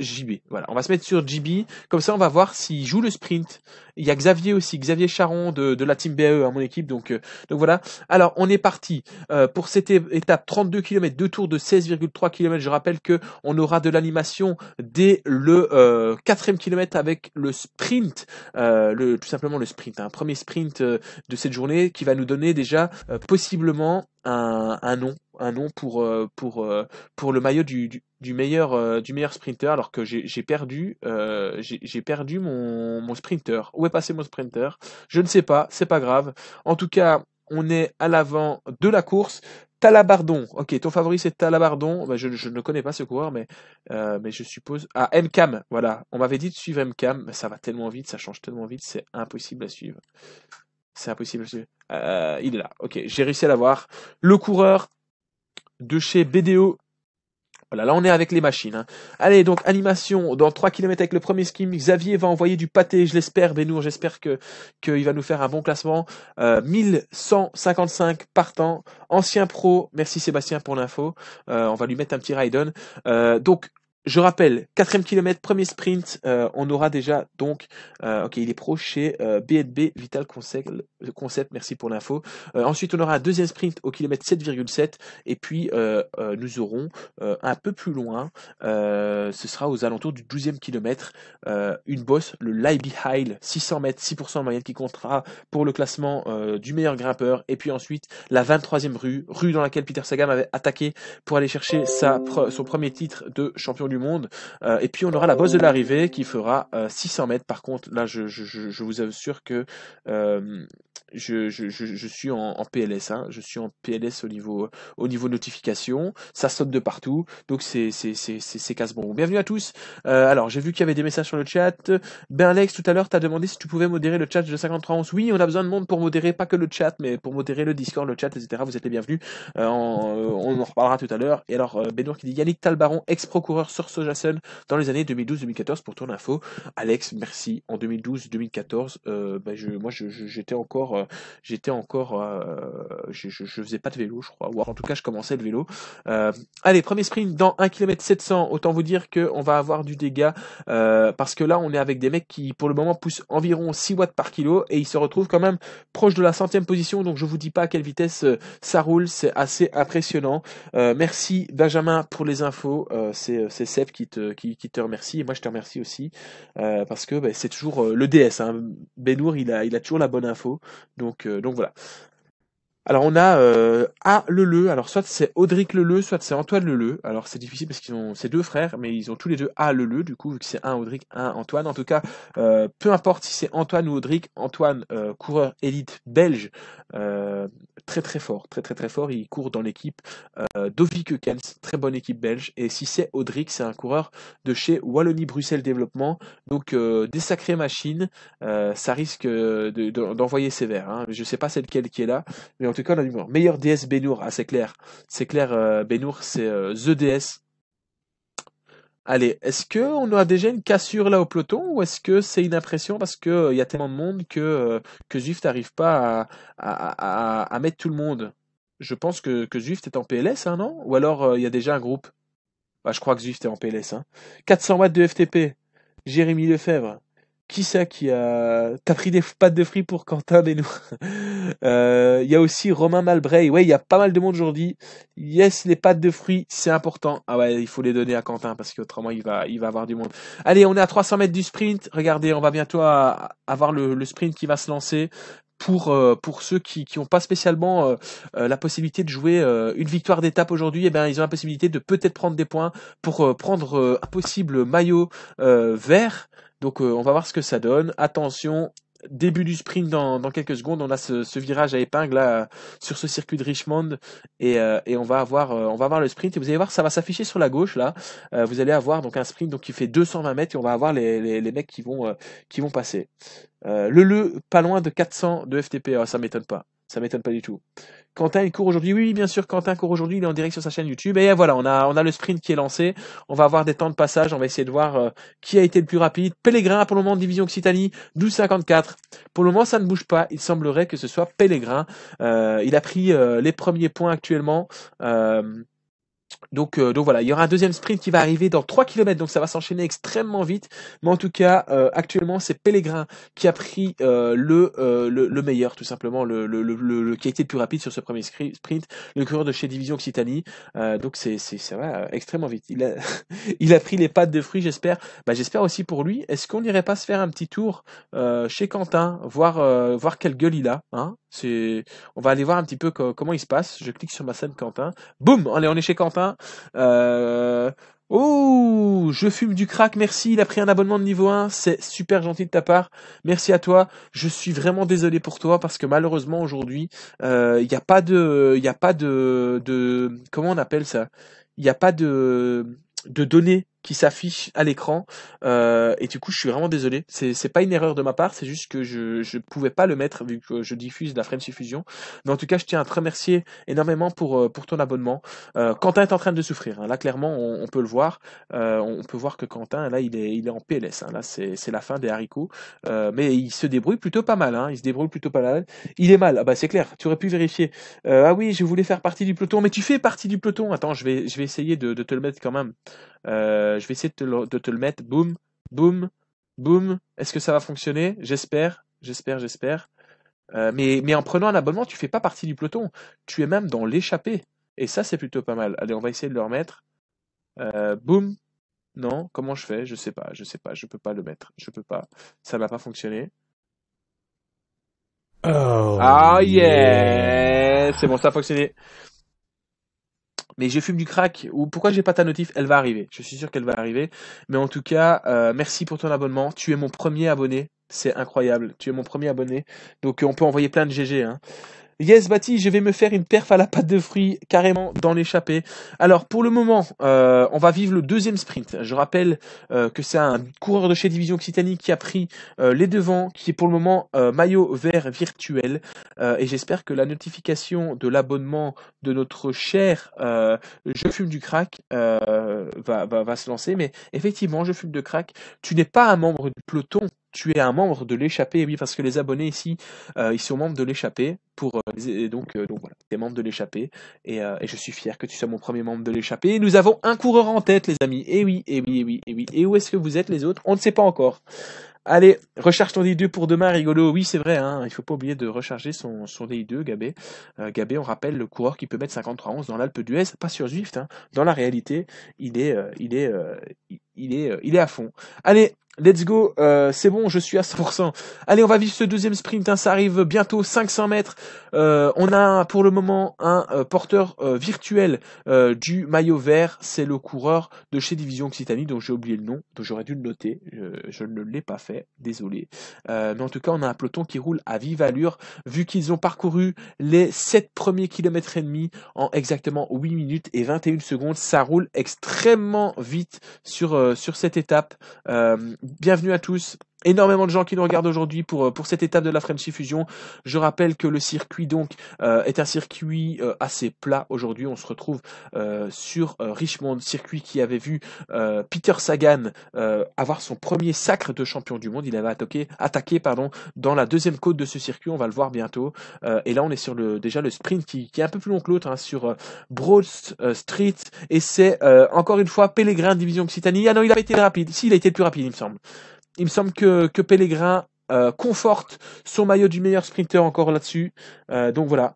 JB. Voilà, on va se mettre sur JB. Comme ça, on va voir s'il joue le sprint. Il y a Xavier aussi, Xavier Charon de, la team BAE e à mon équipe. Donc, euh, donc voilà. Alors, on est parti euh, pour cette étape 32 km, deux tours de 16,3 km. Je rappelle que on aura de l'animation dès le euh, quatrième kilomètre avec le sprint, le, tout simplement le sprint, un hein. premier sprint de cette journée qui va nous donner déjà possiblement un, un nom un nom pour, euh, pour, euh, pour le maillot du, du, meilleur, euh, du meilleur sprinter, alors que j'ai perdu, j'ai perdu mon, mon sprinter. Où est passé mon sprinter Je ne sais pas, c'est pas grave. En tout cas, on est à l'avant de la course. Talabardon, ok, ton favori c'est Talabardon, bah, je, je, ne connais pas ce coureur, mais, mais je suppose... Ah, MCAM, voilà, on m'avait dit de suivre MCAM, mais ça va tellement vite, ça change tellement vite, c'est impossible à suivre. C'est impossible à suivre. il est là, ok, j'ai réussi à l'avoir. Le coureur, de chez BDO. Voilà, là on est avec les machines. Hein. Allez, donc animation dans 3 km avec le premier skim. Xavier va envoyer du pâté, je l'espère, Benour, j'espère que qu'il va nous faire un bon classement. Euh, 1155 partants. Ancien pro, merci Sébastien pour l'info. Euh, on va lui mettre un petit ride-on. Euh, donc je rappelle, quatrième kilomètre, premier sprint, euh, on aura déjà donc, euh, ok, il est proche chez BNB euh, Vital Concept, concept merci pour l'info. ensuite, on aura un deuxième sprint au kilomètre 7,7, et puis nous aurons un peu plus loin, ce sera aux alentours du 12e kilomètre, une bosse, le Liby High, 600 mètres, 6% en moyenne, qui comptera pour le classement du meilleur grimpeur, et puis ensuite la 23e rue, rue dans laquelle Peter Sagan avait attaqué pour aller chercher sa, son premier titre de champion du Monde. Euh, et puis on aura la bosse de oh. l'arrivée qui fera 600 euh, mètres. Par contre, là, je, vous assure que euh, je, suis en, PLS. Hein. Je suis en PLS au niveau, au niveau notification. Ça saute de partout. Donc c'est c'est casse bon Bienvenue à tous. alors, j'ai vu qu'il y avait des messages sur le chat. Ben tout à l'heure, t'as demandé si tu pouvais modérer le chat de 53 Oui, on a besoin de monde pour modérer, pas que le chat, mais pour modérer le Discord, le chat, etc. Vous êtes les bienvenus. On, on, en reparlera tout à l'heure. Et alors, Benoît qui dit Yannick Talbaron, ex-procureur sur Sojasen dans les années 2012-2014 pour ton info. Alex, merci. En 2012-2014, euh, bah, je, moi j'étais encore, euh, j'étais encore, euh, je, faisais pas de vélo, je crois, ou en tout cas je commençais le vélo. allez, premier sprint dans 1 km 700. Autant vous dire qu'on va avoir du dégât parce que là on est avec des mecs qui pour le moment poussent environ 6 watts par kilo et ils se retrouvent quand même proche de la centième position. Donc je vous dis pas à quelle vitesse ça roule, c'est assez impressionnant. merci Benjamin pour les infos, c'est c'est qui te, remercie, et moi je te remercie aussi, euh, parce que ben, c'est toujours euh, le DS. Hein. Benour, il a, il a toujours la bonne info. Donc, euh, donc voilà. Alors on a euh, A Leleu, alors soit c'est Audric Leleu, soit c'est Antoine Leleu. Alors c'est difficile parce qu'ils ont ces deux frères, mais ils ont tous les deux A Leleu, du coup, vu que c'est un Audric, un Antoine. En tout cas, euh, peu importe si c'est Antoine ou Audric, Antoine, euh, coureur élite belge, euh, très très fort, très très très fort. Il court dans l'équipe euh, très bonne équipe belge. Et si c'est Audric, c'est un coureur de chez Wallonie-Bruxelles Développement. Donc des sacrées machines, ça risque d'envoyer de, de, sévère. Hein. Je sais pas celle qui est là, mais en tout cas, meilleure DS Benour, ah, c'est clair. C'est clair, euh, Benour, c'est euh, The DS. Allez, est-ce qu'on a déjà une cassure là au peloton ou est-ce que c'est une impression parce qu'il euh, y a tellement de monde que, que Zwift n'arrive pas à, mettre tout le monde Je pense que, que Zwift est en PLS, hein, non Ou alors il y a déjà un groupe bah, Je crois que Zwift est en PLS. 400 hein. watts de FTP, Jérémy Lefebvre qui c'est qui a t'as pris des pâtes de fruits pour Quentin Benoît il (laughs) euh, y a aussi Romain Malbray ouais il y a pas mal de monde aujourd'hui yes les pâtes de fruits c'est important ah ouais il faut les donner à Quentin parce qu'autrement il va il va avoir du monde allez on est à 300 mètres du sprint regardez on va bientôt avoir le, sprint qui va se lancer pour euh, pour ceux qui qui n'ont pas spécialement euh, euh, la possibilité de jouer une victoire d'étape aujourd'hui, et eh ben ils ont la possibilité de peut-être prendre des points pour prendre un possible maillot vert donc euh, on va voir ce que ça donne. Attention, début du sprint dans, quelques secondes, on a ce, virage à épingle là, sur ce circuit de Richmond et, euh, on va avoir euh, on va le sprint et vous allez voir ça va s'afficher sur la gauche là. vous allez avoir donc un sprint donc qui fait 220 mètres et on va avoir les, mecs qui vont qui vont passer. le le pas loin de 400 de FTP, ah, ça m'étonne pas, ça m'étonne pas du tout. Quentin il court aujourd'hui. Oui, bien sûr, Quentin court aujourd'hui. Il est en direct sur sa chaîne YouTube. Et voilà, on a on a le sprint qui est lancé. On va avoir des temps de passage. On va essayer de voir euh, qui a été le plus rapide. Pellegrin pour le moment division Occitanie 12,54. Pour le moment, ça ne bouge pas. Il semblerait que ce soit Pellegrin. Euh, il a pris euh, les premiers points actuellement. Donc, euh, donc voilà, il y aura un deuxième sprint qui va arriver dans 3 km, donc ça va s'enchaîner extrêmement vite. Mais en tout cas, euh, actuellement, c'est Pellegrin qui a pris euh, le, le, meilleur, tout simplement, le, le, le, qui a été le plus rapide sur ce premier sprint, le coureur de chez Division Occitanie. donc c'est, ça va extrêmement vite. Il a, (laughs) il a pris les pattes de fruits, j'espère. Bah, j'espère aussi pour lui. Est-ce qu'on n'irait pas se faire un petit tour chez Quentin, voir, voir quelle gueule il a hein c'est... On va aller voir un petit peu comment il se passe. Je clique sur ma scène Quentin. Boum Allez, on est chez Quentin. Euh, oh, je fume du crack, merci, il a pris un abonnement de niveau 1, c'est super gentil de ta part, merci à toi, je suis vraiment désolé pour toi parce que malheureusement aujourd'hui, euh, il n'y a pas de, il a pas de, de, comment on appelle ça, il n'y a pas de, de données qui s'affiche à l'écran. Euh, et du coup, je suis vraiment désolé. C'est, c'est pas une erreur de ma part, c'est juste que je ne pouvais pas le mettre vu que je diffuse la frame-suffusion. Mais en tout cas, je tiens à te remercier énormément pour euh, pour ton abonnement. Euh, Quentin est en train de souffrir. Hein. Là, clairement, on, peut le voir. Euh, on peut voir que Quentin, là, il est il est en PLS. Hein. Là, c'est la fin des haricots. mais il se débrouille plutôt pas mal. Hein. Il se débrouille plutôt pas mal. Il est mal. Ah bah c'est clair. Tu aurais pu vérifier. ah oui, je voulais faire partie du peloton, mais tu fais partie du peloton. Attends, je vais je vais essayer de, te le mettre quand même. Euh, euh, je vais essayer de te, le, de te le mettre. Boum, boum, boum. Est-ce que ça va fonctionner J'espère, j'espère, j'espère. Euh, mais, mais en prenant un abonnement, tu fais pas partie du peloton. Tu es même dans l'échappée. Et ça, c'est plutôt pas mal. Allez, on va essayer de le remettre. Euh, boum. Non, comment je fais Je sais pas, je sais pas, je peux pas le mettre. Je peux pas. Ça n'a pas fonctionné. Oh, ah yeah. C'est bon, ça a fonctionné mais je fume du crack ou pourquoi j'ai pas ta notif Elle va arriver. Je suis sûr qu'elle va arriver. Mais en tout cas, euh, merci pour ton abonnement. Tu es mon premier abonné. C'est incroyable. Tu es mon premier abonné. Donc euh, on peut envoyer plein de GG. Yes, Bati, je vais me faire une perf à la pâte de fruits, carrément dans l'échappée. Alors, pour le moment, euh, on va vivre le deuxième sprint. Je rappelle euh, que c'est un coureur de chez Division Occitanie qui a pris euh, les devants, qui est pour le moment maillot vert virtuel. et j'espère que la notification de l'abonnement de notre cher Je fume du crack va, va, va se lancer. Mais effectivement, Je fume de crack, tu n'es pas un membre du peloton tu es un membre de l'échappée. Oui, parce que les abonnés ici, euh, ils sont membres de l'échappée. Pour, euh, donc, euh, donc voilà, tu es de l'échappée. Et, je suis fier que tu sois mon premier membre de l'échappée. nous avons un coureur en tête, les amis. Et eh oui, et eh oui, et eh oui, et oui. Et où est-ce que vous êtes, les autres On ne sait pas encore. Allez, recharge ton DI2 pour demain, rigolo. Oui, c'est vrai, hein, il faut pas oublier de recharger son, son DI2, Gabé. Gabé, on rappelle, le coureur qui peut mettre 53-11 dans l'Alpe d'Huez, pas sur Zwift, hein. dans la réalité, il est, il il est, euh, il est à fond. Allez, let's go, euh, c'est bon, je suis à 100%. Allez, on va vivre ce deuxième sprint, hein, ça arrive bientôt, 500 mètres. Euh, on a pour le moment un porteur virtuel du maillot vert, c'est le coureur de chez Division Occitanie, dont j'ai oublié le nom, dont j'aurais dû le noter, je, ne l'ai pas fait, désolé. mais en tout cas, on a un peloton qui roule à vive allure, vu qu'ils ont parcouru les 7 premiers kilomètres et demi en exactement 8 minutes et 21 secondes, ça roule extrêmement vite sur euh, sur cette étape. Euh, bienvenue à tous énormément de gens qui nous regardent aujourd'hui pour, euh, pour cette étape de la Frenchy Fusion. Je rappelle que le circuit donc euh, est un circuit euh, assez plat aujourd'hui. On se retrouve sur Richmond, circuit qui avait vu Peter Sagan avoir son premier sacre de champion du monde. Il avait attaqué, attaqué pardon, dans la deuxième côte de ce circuit. On va le voir bientôt. et là, on est sur le déjà le sprint qui, qui est un peu plus long que l'autre hein, sur Broad Street. Et c'est encore une fois Pellegrin Division Occitanie. Ah non, il avait été rapide. Si, il a été le plus rapide, il me semble il me semble que, que Pellegrin euh, conforte son maillot du meilleur sprinter encore là-dessus. Euh, donc voilà,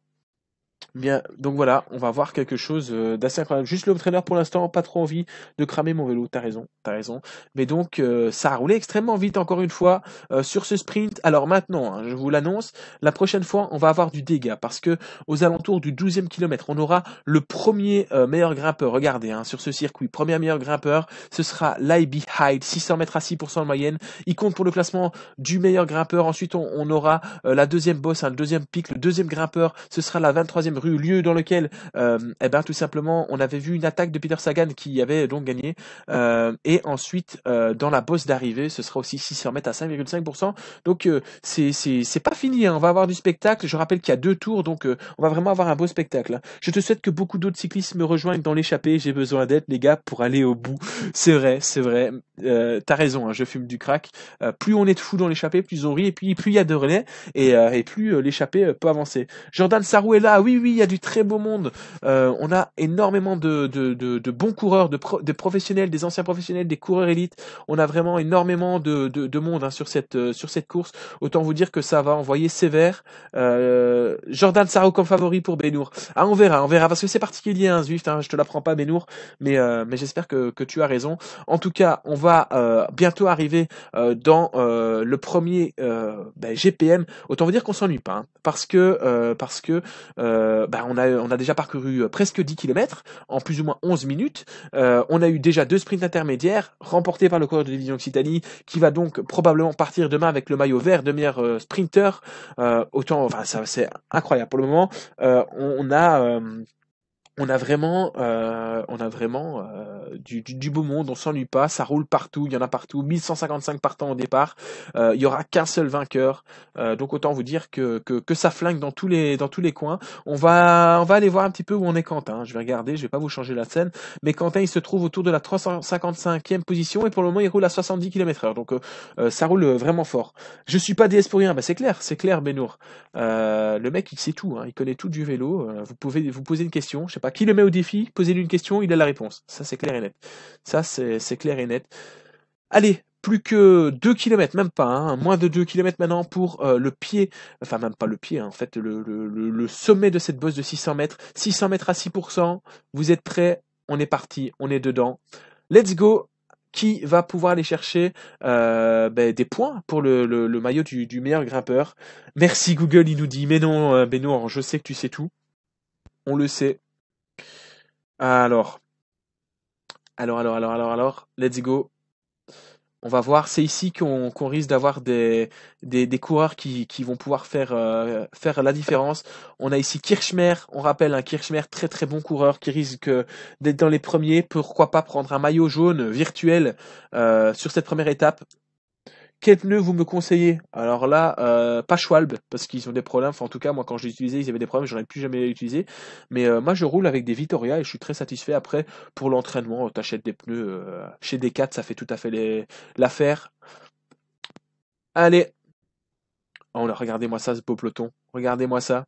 Bien, donc voilà, on va voir quelque chose euh, d'assez incroyable. Juste le trailer pour l'instant, pas trop envie de cramer mon vélo, t'as raison, t'as raison. Mais donc euh, ça a roulé extrêmement vite encore une fois euh, sur ce sprint. Alors maintenant, hein, je vous l'annonce, la prochaine fois on va avoir du dégât parce que aux alentours du 12e kilomètre, on aura le premier meilleur grimpeur. Regardez, hein, sur ce circuit, premier meilleur grimpeur, ce sera l'IB Hyde, 600 mètres à 6% de moyenne. Il compte pour le classement du meilleur grimpeur. Ensuite, on, aura la deuxième bosse, hein, le deuxième pic, le deuxième grimpeur, ce sera la 23e rue, lieu dans lequel, euh, eh ben, tout simplement, on avait vu une attaque de Peter Sagan qui avait donc gagné. Euh, et ensuite, euh, dans la bosse d'arrivée, ce sera aussi 600 mètres à 5,5%. Donc, c'est c'est pas fini. Hein. On va avoir du spectacle. Je rappelle qu'il y a deux tours, donc on va vraiment avoir un beau spectacle. Hein. Je te souhaite que beaucoup d'autres cyclistes me rejoignent dans l'échappée. J'ai besoin d'aide, les gars, pour aller au bout. C'est vrai, c'est vrai. T'as raison, hein. je fume du crack. plus on est de fous dans l'échappée, plus on rit, et puis plus il y a de relais, et, et plus l'échappée peut avancer. Jordan est là oui, oui, il y a du très beau monde. Euh, on a énormément de, de, de, de bons coureurs, de, des professionnels, des anciens professionnels, des coureurs élites. On a vraiment énormément de, de, de monde hein, sur, cette, euh, sur cette course. Autant vous dire que ça va envoyer sévère. Euh, Jordan Sarro comme favori pour Benour. Ah, on verra, on verra, parce que c'est particulier, hein, Zwift. Hein, je te l'apprends pas, Benour, mais, euh, mais j'espère que, que tu as raison. En tout cas, on va bientôt arriver dans le premier ben, GPM. Autant vous dire qu'on s'ennuie pas, hein, parce que parce que euh, bah, on, a, déjà parcouru euh, presque 10 km en plus ou moins 11 minutes. Euh, on a eu déjà deux sprints intermédiaires remportés par le coureur de division Occitanie qui va donc probablement partir demain avec le maillot vert de meilleur sprinter. autant, enfin, ça c'est incroyable. Pour le moment, on a on a vraiment, euh, on a vraiment euh, du, beau monde, on s'ennuie pas, ça roule partout, il y en a partout, 1155 partants au départ, euh, il n'y y aura qu'un seul vainqueur, donc autant vous dire que, ça flingue dans tous les dans tous les coins. On va on va aller voir un petit peu où on est Quentin. Hein. Je vais regarder, je vais pas vous changer la scène, mais Quentin il se trouve autour de la 355e position et pour le moment il roule à 70 km/h, donc ça roule vraiment fort. Je suis pas DS pour rien, bah, c'est clair, c'est clair Benour. le mec il sait tout, hein, il connaît tout du vélo. vous pouvez vous poser une question, je sais pas bah, qui le met au défi, posez-lui une question, il a la réponse. Ça, c'est clair et net. Ça, c'est clair et net. Allez, plus que 2 km, même pas, hein. moins de 2 km maintenant pour euh, le pied, enfin même pas le pied, hein. en fait le, sommet de cette bosse de 600 mètres, 600 mètres à 6%, vous êtes prêts, on est parti, on est dedans. Let's go qui va pouvoir aller chercher euh, ben, des points pour le, maillot du, meilleur grimpeur. Merci Google, il nous dit, mais non, Benoît, euh, je sais que tu sais tout. On le sait, alors, alors, alors, alors, alors, alors, let's go. On va voir, c'est ici qu'on risque d'avoir des, des, coureurs qui, vont pouvoir faire, euh, faire la différence. On a ici Kirchmer, on rappelle un hein, Kirchmer très très bon coureur qui risque d'être dans les premiers. Pourquoi pas prendre un maillot jaune virtuel euh, sur cette première étape quel pneus vous me conseillez Alors là, euh, pas Schwalbe, parce qu'ils ont des problèmes. Enfin, en tout cas, moi, quand j'ai utilisé, ils avaient des problèmes, n'en ai plus jamais utilisé. Mais euh, moi, je roule avec des Vittoria et je suis très satisfait. Après, pour l'entraînement, t'achètes des pneus euh, chez chez 4 ça fait tout à fait l'affaire. Allez, Oh là, regardez-moi ça, ce beau peloton. Regardez-moi ça.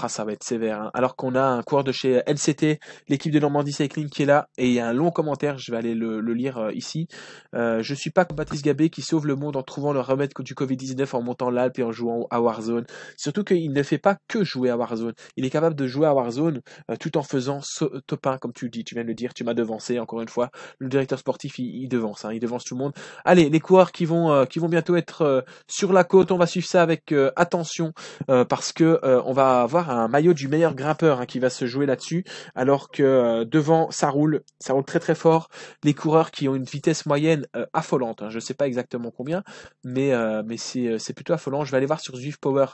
Ah, ça va être sévère. Hein. Alors qu'on a un coureur de chez LCT, l'équipe de Normandie Cycling qui est là, et il y a un long commentaire, je vais aller le, le lire euh, ici. Euh, je suis pas comme Patrice Gabé qui sauve le monde en trouvant le remède du Covid-19 en montant l'Alpe et en jouant à Warzone. Surtout qu'il ne fait pas que jouer à Warzone. Il est capable de jouer à Warzone euh, tout en faisant ce top 1, comme tu dis, tu viens de le dire, tu m'as devancé, encore une fois. Le directeur sportif, il, il devance, hein, il devance tout le monde. Allez, les coureurs qui vont, euh, qui vont bientôt être sur la côte, on va suivre ça avec attention, parce que on va voir un maillot du meilleur grimpeur hein, qui va se jouer là-dessus, alors que euh, devant ça roule, ça roule très très fort. Les coureurs qui ont une vitesse moyenne euh, affolante, hein, je ne sais pas exactement combien, mais, euh, mais c'est plutôt affolant. Je vais aller voir sur Zwift Power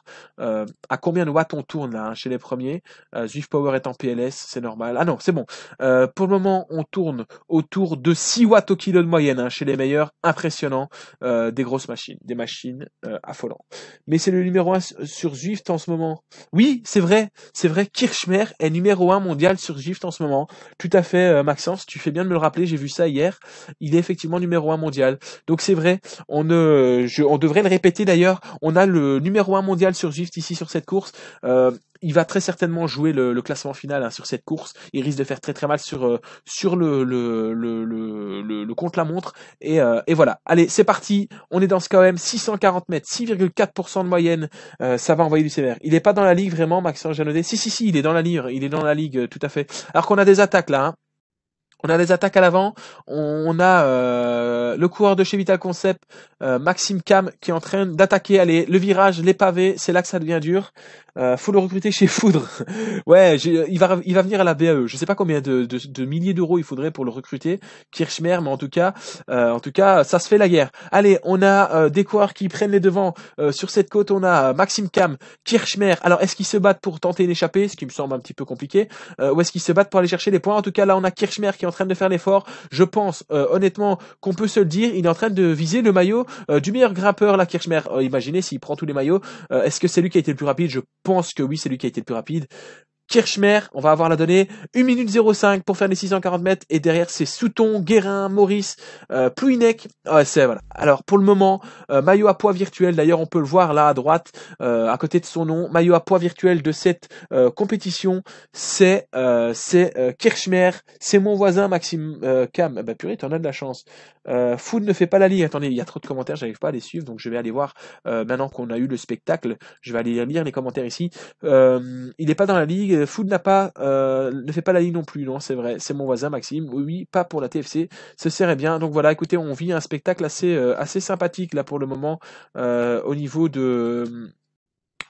à combien de watts on tourne là, hein, chez les premiers. Zwift Power est en PLS, c'est normal. Ah non, c'est bon. pour le moment, on tourne autour de 6 watts au kilo de moyenne chez les meilleurs. Impressionnant, des grosses machines, des machines affolantes. Mais c'est le numéro 1 sur Zwift en ce moment. Oui, c'est vrai, c'est vrai, Kirchmer est numéro un mondial sur Gift en ce moment. Tout à fait, euh, Maxence, tu fais bien de me le rappeler, j'ai vu ça hier. Il est effectivement numéro un mondial. Donc c'est vrai, on, ne, on devrait le répéter d'ailleurs, on a le numéro un mondial sur Gift ici sur cette course. Euh, il va très certainement jouer le, classement final hein, sur cette course. Il risque de faire très très mal sur, euh, sur le, le, le compte la montre. Et, et voilà. Allez, c'est parti. On est dans ce même 640 mètres, 6,4% de moyenne. ça va envoyer du sévère. Il n'est pas dans la ligue vraiment. Maxence Janodet. Si, si, si, il est dans la ligue, il est dans la ligue, tout à fait. Alors qu'on a des attaques là. Hein. On a des attaques à l'avant. On a euh, le coureur de chez Vital Concept, euh, Maxime Cam, qui est en train d'attaquer allez, le virage, les pavés. C'est là que ça devient dur. Euh, faut le recruter chez Foudre. (laughs) ouais, il va, il va venir à la BAE. Je sais pas combien de, milliers d'euros il faudrait pour le recruter. Kirchmer, mais en tout cas, en tout cas, ça se fait la guerre. Allez, on a des coureurs qui prennent les devants. sur cette côte, on a Maxime Cam, Kirchmer. Alors, est-ce qu'ils se battent pour tenter d'échapper, ce qui me semble un petit peu compliqué, ou est-ce qu'ils se battent pour aller chercher les points En tout cas, là, on a Kirchmer qui en train de faire l'effort. Je pense euh, honnêtement qu'on peut se le dire, il est en train de viser le maillot euh, du meilleur grimpeur, la Kirchmer, euh, imaginez s'il prend tous les maillots. Est-ce que c'est lui qui a été le plus rapide Je pense que oui, c'est lui qui a été le plus rapide. Kirchmer, on va avoir la donnée, 1 minute 05 pour faire les 640 mètres, et derrière c'est Souton, Guérin, Maurice, euh, Plouinec, ah, c'est voilà. Alors pour le moment, euh, maillot à poids virtuel, d'ailleurs on peut le voir là à droite, euh, à côté de son nom, maillot à poids virtuel de cette euh, compétition, c'est c'est Kirchmer, c'est mon voisin Maxime Cam, bah purée t'en as de la chance. Food ne fait pas la ligue, attendez, il y a trop de commentaires, j'arrive pas à les suivre, donc je vais aller voir, maintenant qu'on a eu le spectacle, je vais aller lire les commentaires ici. il n'est pas dans la ligue, euh, food n'a pas, euh, ne fait pas la ligne non plus. Non, c'est vrai, c'est mon voisin Maxime. Oui, pas pour la TFC. Ce serait bien. Donc voilà, écoutez, on vit un spectacle assez, euh, assez sympathique là pour le moment au niveau de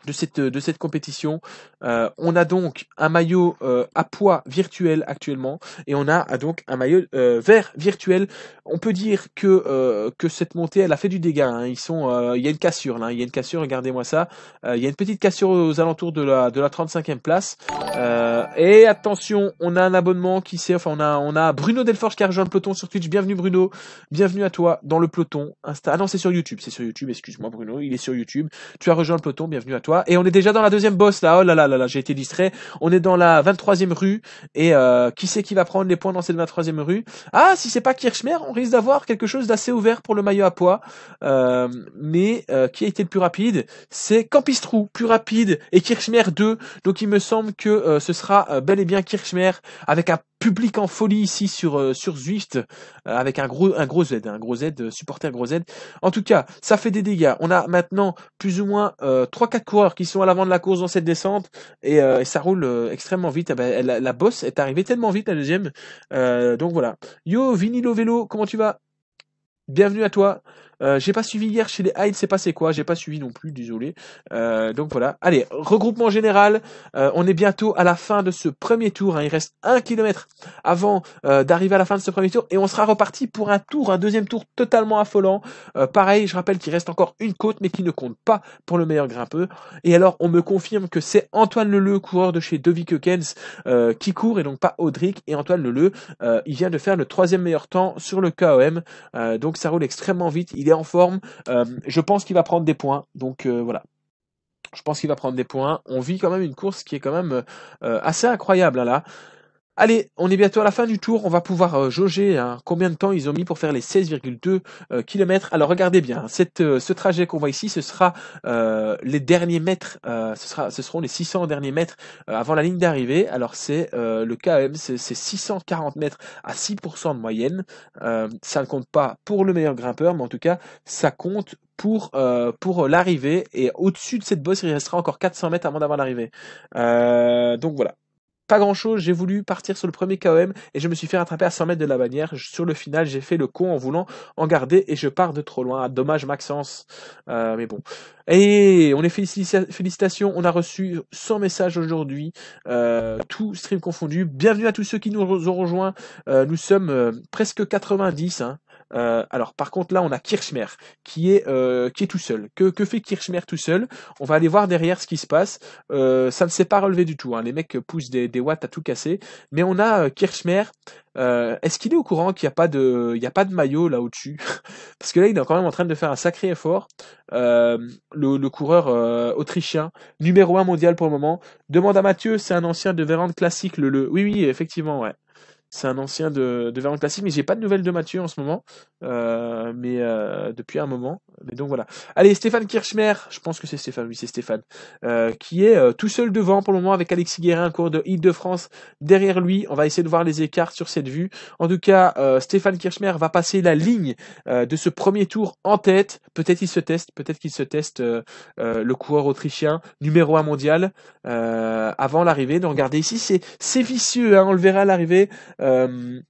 de cette, de cette compétition. Euh, on a donc un maillot euh, à poids virtuel actuellement et on a ah, donc un maillot euh, vert virtuel. On peut dire que, que cette montée, elle a fait du dégât. Hein. Ils sont, il y a une cassure là, hein. il y a une cassure, regardez-moi ça. il y a une petite cassure aux alentours de la, de la 35e place. et attention, on a un abonnement qui s'est, enfin on a, on a Bruno Delforge qui a rejoint le peloton sur Twitch. Bienvenue Bruno, bienvenue à toi dans le peloton Insta. Ah non, c'est sur YouTube, c'est sur YouTube, excuse-moi Bruno, il est sur YouTube. Tu as rejoint le peloton, bienvenue à toi. Et on est déjà dans la deuxième bosse là. Oh là là là là, j'ai été distrait. On est dans la 23e rue et euh, qui c'est qui va prendre les points dans cette 23e rue Ah, si c'est pas Kirchmer on risque d'avoir quelque chose d'assez ouvert pour le maillot à poids. Euh, mais euh, qui a été le plus rapide C'est Campistrou, plus rapide et Kirchmer 2. Donc il me semble que ce sera bel et bien Kirchmer avec un public en folie ici sur euh, sur Zwift euh, avec un gros un gros Z, hein, un gros Z euh, supporter gros Z. En tout cas, ça fait des dégâts. On a maintenant plus ou moins trois 4 coureurs qui sont à l'avant de la course dans cette descente et, ça roule extrêmement vite. Eh ben, la, bosse est arrivée tellement vite la deuxième. donc voilà. Yo Vinilo Vélo, comment tu vas Bienvenue à toi. Euh, j'ai pas suivi hier chez les Hyde, c'est passé quoi J'ai pas suivi non plus, désolé. Euh, donc voilà. Allez, regroupement général. Euh, on est bientôt à la fin de ce premier tour. Hein. Il reste un kilomètre avant d'arriver à la fin de ce premier tour et on sera reparti pour un tour, un deuxième tour totalement affolant. pareil, je rappelle qu'il reste encore une côte, mais qui ne compte pas pour le meilleur grimpeur. Et alors, on me confirme que c'est Antoine Leleu, coureur de chez Dovy euh, qui court et donc pas Audric. Et Antoine Leleu, il vient de faire le troisième meilleur temps sur le KOM. donc ça roule extrêmement vite il est en forme. Euh, je pense qu'il va prendre des points. Donc euh, voilà. Je pense qu'il va prendre des points. On vit quand même une course qui est quand même euh, assez incroyable à hein, là. Allez, on est bientôt à la fin du tour, on va pouvoir euh, jauger hein, combien de temps ils ont mis pour faire les 16,2 euh, km. Alors regardez bien, hein, cette, euh, ce trajet qu'on voit ici, ce sera les derniers mètres, ce, sera, ce seront les 600 derniers mètres avant la ligne d'arrivée. Alors c'est le KM, c'est 640 mètres à 6% de moyenne. ça ne compte pas pour le meilleur grimpeur, mais en tout cas, ça compte pour, pour l'arrivée. Et au-dessus de cette bosse, il restera encore 400 mètres avant d'avoir l'arrivée. donc voilà pas grand chose, j'ai voulu partir sur le premier KOM et je me suis fait rattraper à 100 mètres de la bannière. Sur le final, j'ai fait le con en voulant en garder et je pars de trop loin. Ah, dommage Maxence, euh, mais bon. Et on est félicitations, on a reçu 100 messages aujourd'hui, euh, tout stream confondu. Bienvenue à tous ceux qui nous ont rejoints. Euh, nous sommes presque 90, hein, euh, alors par contre là on a Kirchmer qui est euh, qui est tout seul. Que, que fait Kirchmer tout seul On va aller voir derrière ce qui se passe. Euh, ça ne s'est pas relevé du tout. Hein. Les mecs poussent des, des watts à tout casser. Mais on a Kirchmer. Est-ce qu'il est au courant qu'il n'y a pas de il y a pas de maillot là au-dessus (laughs) Parce que là il est quand même en train de faire un sacré effort. le, le coureur autrichien numéro un mondial pour le moment. Demande à Mathieu, c'est un ancien de Vérand classique. Le, le oui oui effectivement ouais. C'est un ancien de, de Classique, mais j'ai pas de nouvelles de Mathieu en ce moment, euh, mais euh, depuis un moment. Mais donc voilà. Allez, Stéphane Kirchmer. je pense que c'est Stéphane, oui, c'est Stéphane, euh, qui est tout seul devant pour le moment avec Alexis Guérin, cours de Île-de-France derrière lui. On va essayer de voir les écarts sur cette vue. En tout cas, Stéphane Kirchmer va passer la ligne de ce premier tour en tête. Peut-être il se teste, peut-être qu'il se teste le coureur autrichien numéro 1 mondial avant l'arrivée. Donc regardez ici, c'est vicieux, hein. on le verra à l'arrivée. Euh,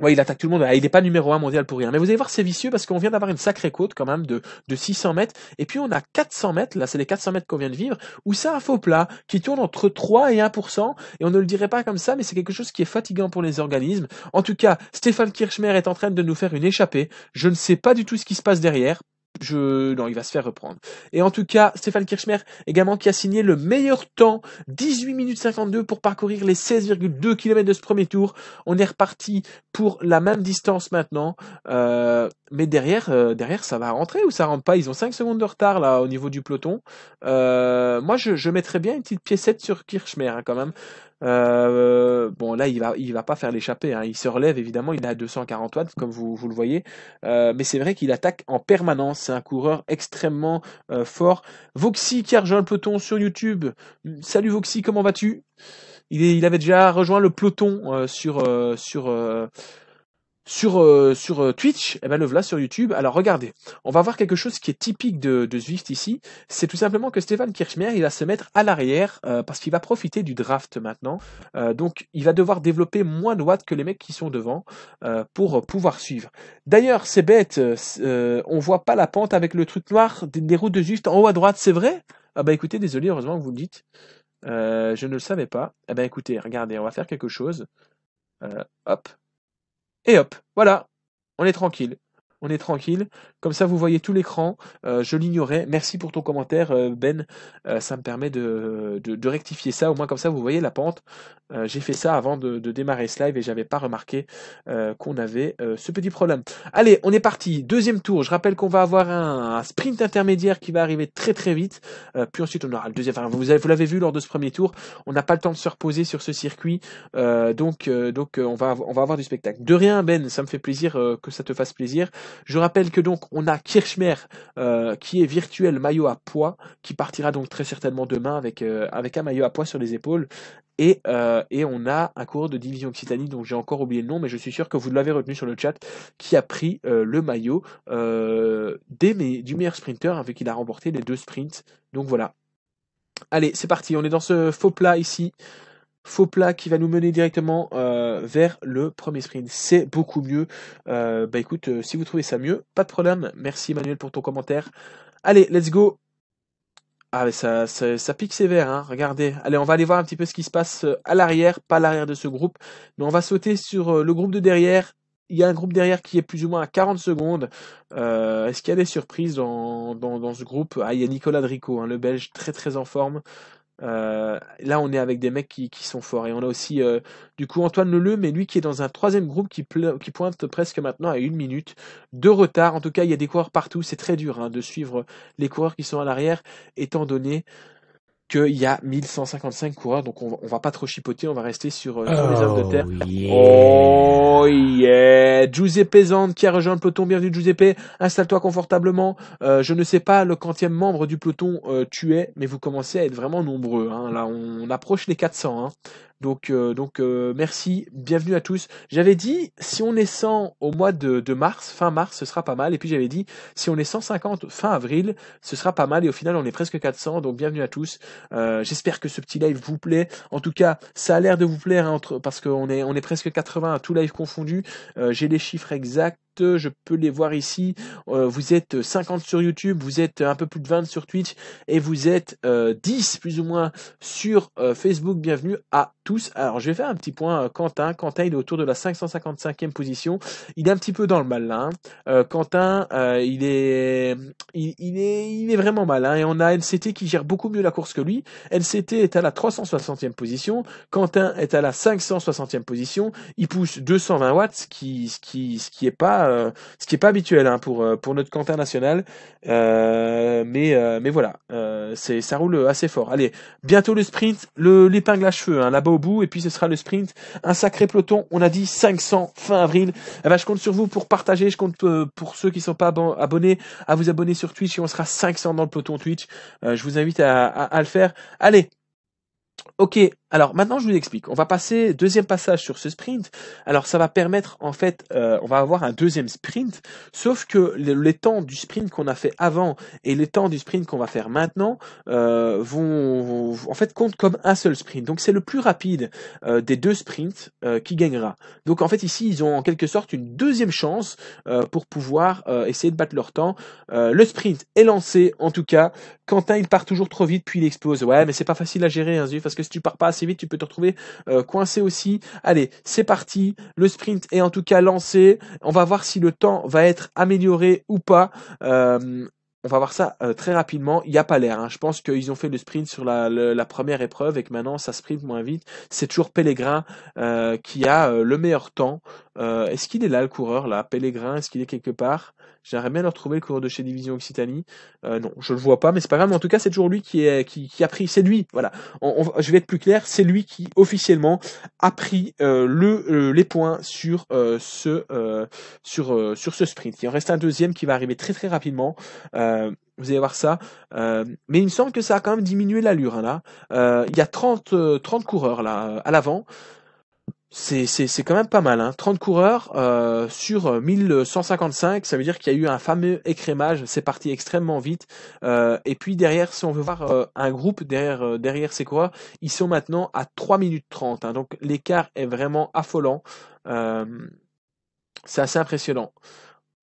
ouais, il attaque tout le monde. Ah, il n'est pas numéro 1 mondial pour rien. Mais vous allez voir, c'est vicieux parce qu'on vient d'avoir une sacrée côte quand même de, de 600 mètres. Et puis on a 400 mètres, là c'est les 400 mètres qu'on vient de vivre, où c'est un faux plat qui tourne entre 3 et 1%. Et on ne le dirait pas comme ça, mais c'est quelque chose qui est fatigant pour les organismes. En tout cas, Stéphane Kirchmer est en train de nous faire une échappée. Je ne sais pas du tout ce qui se passe derrière je... Non, il va se faire reprendre. Et en tout cas, Stéphane Kirchmer également qui a signé le meilleur temps, 18 minutes 52 pour parcourir les 16,2 km de ce premier tour. On est reparti pour la même distance maintenant. Euh, mais derrière, euh, derrière, ça va rentrer ou ça rentre pas Ils ont 5 secondes de retard là au niveau du peloton. Euh, moi, je, je mettrais bien une petite piécette sur Kirchmer hein, quand même. Euh, bon, là, il va, il va pas faire l'échapper hein. Il se relève, évidemment. Il a 240 watts, comme vous, vous le voyez. Euh, mais c'est vrai qu'il attaque en permanence. C'est un coureur extrêmement euh, fort. Voxy qui a rejoint le peloton sur YouTube. Salut Voxy, comment vas-tu il, il, avait déjà rejoint le peloton sur, sur sur, euh, sur euh, Twitch, et eh ben le voilà sur YouTube. Alors regardez, on va voir quelque chose qui est typique de, de Zwift ici. C'est tout simplement que Stéphane Kirchmer il va se mettre à l'arrière euh, parce qu'il va profiter du draft maintenant. donc il va devoir développer moins de watts que les mecs qui sont devant pour pouvoir suivre. D'ailleurs, c'est bête, on voit pas la pente avec le truc noir des, routes de Zwift en haut à droite, c'est vrai Ah bah écoutez, désolé, heureusement que vous le dites. je ne le savais pas. Eh ben écoutez, regardez, on va faire quelque chose. hop, et hop, voilà, on est tranquille. On est tranquille. Comme ça, vous voyez tout l'écran. Euh, je l'ignorais. Merci pour ton commentaire, euh, Ben. Euh, ça me permet de, de, rectifier ça. Au moins, comme ça, vous voyez la pente. J'ai fait ça avant de, démarrer ce live et j'avais pas remarqué qu'on avait ce petit problème. Allez, on est parti. Deuxième tour. Je rappelle qu'on va avoir un, sprint intermédiaire qui va arriver très très vite. puis ensuite, on aura le deuxième. Enfin, vous l'avez vu lors de ce premier tour. On n'a pas le temps de se reposer sur ce circuit. donc, donc on, va, on va avoir du spectacle. De rien, Ben. Ça me fait plaisir que ça te fasse plaisir. Je rappelle que donc, on a Kirchmer euh, qui est virtuel maillot à poids, qui partira donc très certainement demain avec, euh, avec un maillot à poids sur les épaules. Et, euh, et on a un coureur de division Occitanie, dont j'ai encore oublié le nom, mais je suis sûr que vous l'avez retenu sur le chat, qui a pris le maillot du meilleur sprinter, avec hein, il a remporté les deux sprints. Donc voilà. Allez, c'est parti, on est dans ce faux plat ici faux plat qui va nous mener directement euh, vers le premier sprint. C'est beaucoup mieux. Euh, bah écoute, euh, si vous trouvez ça mieux, pas de problème. Merci Emmanuel pour ton commentaire. Allez, let's go. Ah mais ça, ça, pique sévère, hein, regardez. Allez, on va aller voir un petit peu ce qui se passe à l'arrière, pas à l'arrière de ce groupe, mais on va sauter sur le groupe de derrière. Il y a un groupe derrière qui est plus ou moins à 40 secondes. Est-ce qu'il y a des surprises dans, ce groupe Ah, il y a Nicolas Drico, hein, le Belge, très très en forme. Euh, là, on est avec des mecs qui, qui sont forts. Et on a aussi, euh, du coup, Antoine Leleu, mais lui qui est dans un troisième groupe qui, qui, pointe presque maintenant à une minute de retard. En tout cas, il y a des coureurs partout. C'est très dur hein, de suivre les coureurs qui sont à l'arrière, étant donné qu'il y a 1155 coureurs, donc on, va pas trop chipoter, on va rester sur, euh, les hommes de oh, terre. Oh yeah Giuseppe Zand qui a rejoint le peloton, bienvenue Giuseppe, installe-toi confortablement. Euh, je ne sais pas le quantième membre du peloton euh, tu es, mais vous commencez à être vraiment nombreux. Hein. Là, on, on, approche les 400. Hein. Donc, euh, donc euh, merci, bienvenue à tous. J'avais dit, si on est 100 au mois de, mars, fin mars, ce sera pas mal. Et puis j'avais dit, si on est 150 fin avril, ce sera pas mal. Et au final, on est presque 400. Donc bienvenue à tous. Euh, j'espère que ce petit live vous plaît. En tout cas, ça a l'air de vous plaire hein, entre, parce qu'on est, on est presque 80 à tout live confondu. J'ai les chiffres exacts je peux les voir ici. Euh, vous êtes 50 sur YouTube, vous êtes un peu plus de 20 sur Twitch et vous êtes 10 euh, plus ou moins sur euh, Facebook. Bienvenue à tous. Alors je vais faire un petit point. Quentin, Quentin il est autour de la 555e position. Il est un petit peu dans le mal là. Hein. Quentin, il est, il, est, il est vraiment mal. Hein. Et on a NCT qui gère beaucoup mieux la course que lui. NCT est à la 360e position. Quentin est à la 560e position. Il pousse 220 watts, ce qui, ce qui, ce qui est pas euh, ce qui est pas habituel hein, pour euh, pour notre canton national. Euh, mais mais voilà, c'est ça roule assez fort. Allez, bientôt le sprint, le l'épingle à cheveux hein, là-bas au bout, et puis ce sera le sprint. Un sacré peloton. On a dit 500 fin avril. Eh ben, je compte sur vous pour partager. Je compte pour ceux qui sont pas abonnés à vous abonner sur Twitch. Et on sera 500 dans le peloton Twitch. je vous invite à le faire. Allez. Ok, alors maintenant, je vous explique. On va passer deuxième passage sur ce sprint. Alors ça va permettre en fait, euh, on va avoir un deuxième sprint, sauf que les, temps du sprint qu'on a fait avant et les temps du sprint qu'on va faire maintenant euh, vont, en fait comptent comme un seul sprint. Donc c'est le plus rapide euh, des deux sprints qui gagnera. Donc en fait ici, ils ont en quelque sorte une deuxième chance pour pouvoir essayer de battre leur temps. le sprint est lancé en tout cas. Quentin, il part toujours trop vite puis il explose. Ouais, mais c'est pas facile à gérer, hein, parce que si tu pars pas vite, tu peux te retrouver euh, coincé aussi. Allez, c'est parti. Le sprint est en tout cas lancé. On va voir si le temps va être amélioré ou pas. Euh, on va voir ça euh, très rapidement. Il n'y a pas l'air. Hein. Je pense qu'ils ont fait le sprint sur la, première épreuve et que maintenant ça sprint moins vite. C'est toujours Pellegrin euh, qui a euh, le meilleur temps. est-ce qu'il est là le coureur là Pellegrin, est-ce qu'il est quelque part J'aimerais bien le retrouver le coureur de chez Division Occitanie. non, je le vois pas, mais c'est pas grave. en tout cas, c'est toujours lui qui, est, qui, a pris. C'est lui. Voilà. je vais être plus clair. C'est lui qui officiellement a pris le, les points sur ce sur sur ce sprint. Il en reste un deuxième qui va arriver très très rapidement. Euh, vous allez voir ça. Euh, mais il me semble que ça a quand même diminué l'allure. Hein, là, euh, il y a 30, coureurs là à l'avant. C'est quand même pas mal. Hein. 30 coureurs sur 1155, ça veut dire qu'il y a eu un fameux écrémage. C'est parti extrêmement vite. et puis derrière, si on veut voir un groupe derrière, derrière ces coureurs, ils sont maintenant à 3 minutes 30. Hein. donc l'écart est vraiment affolant. C'est assez impressionnant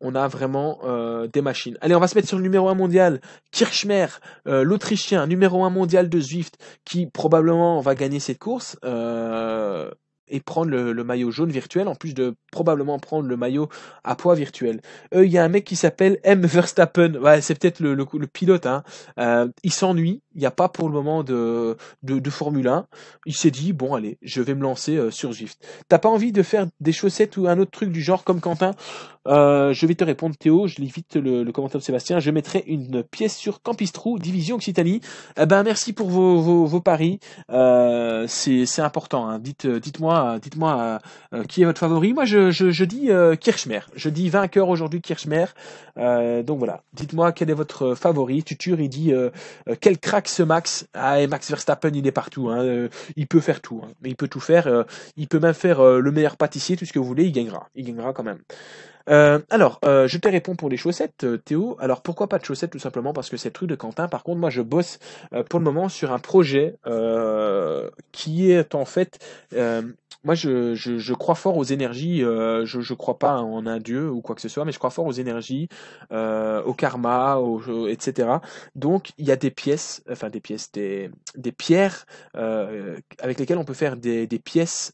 on a vraiment euh, des machines. Allez, on va se mettre sur le numéro 1 mondial, Kirchmer, euh, l'Autrichien, numéro 1 mondial de Zwift, qui probablement va gagner cette course. Euh, et prendre le, maillot jaune virtuel, en plus de probablement prendre le maillot à poids virtuel. Euh, il y a un mec qui s'appelle M. Verstappen, ouais, c'est peut-être le, pilote, hein. euh, il s'ennuie, il n'y a pas pour le moment de, de, Formule 1, il s'est dit, bon allez, je vais me lancer euh, sur Zwift. T'as pas envie de faire des chaussettes ou un autre truc du genre comme Quentin Je vais te répondre Théo, je lis vite le, commentaire de Sébastien, je mettrai une pièce sur Campistrou, Division Occitanie. Eh ben merci pour vos, paris, c'est important, hein. dites, dites-moi dites-moi, euh, euh, euh, qui est votre favori. Moi, je, dis Kirchmer, Je dis vainqueur aujourd'hui Kirchmer, donc voilà, dites-moi quel est votre favori. Tutur, il dit quel crack ce Max. Ah, et Max Verstappen, il est partout. Hein. il peut faire tout. Hein. Il peut tout faire. il peut même faire le meilleur pâtissier, tout ce que vous voulez. Il gagnera. Il gagnera quand même. Euh, alors, euh, je te réponds pour les chaussettes, euh, Théo. Alors, pourquoi pas de chaussettes Tout simplement parce que c'est le truc de Quentin. Par contre, moi, je bosse pour le moment sur un projet qui est en fait... moi, je, je, crois fort aux énergies. je ne crois pas en un dieu ou quoi que ce soit, mais je crois fort aux énergies, au karma, au, etc. Donc, il y a des pièces, enfin des pièces, des, des pierres avec lesquelles on peut faire des, des pièces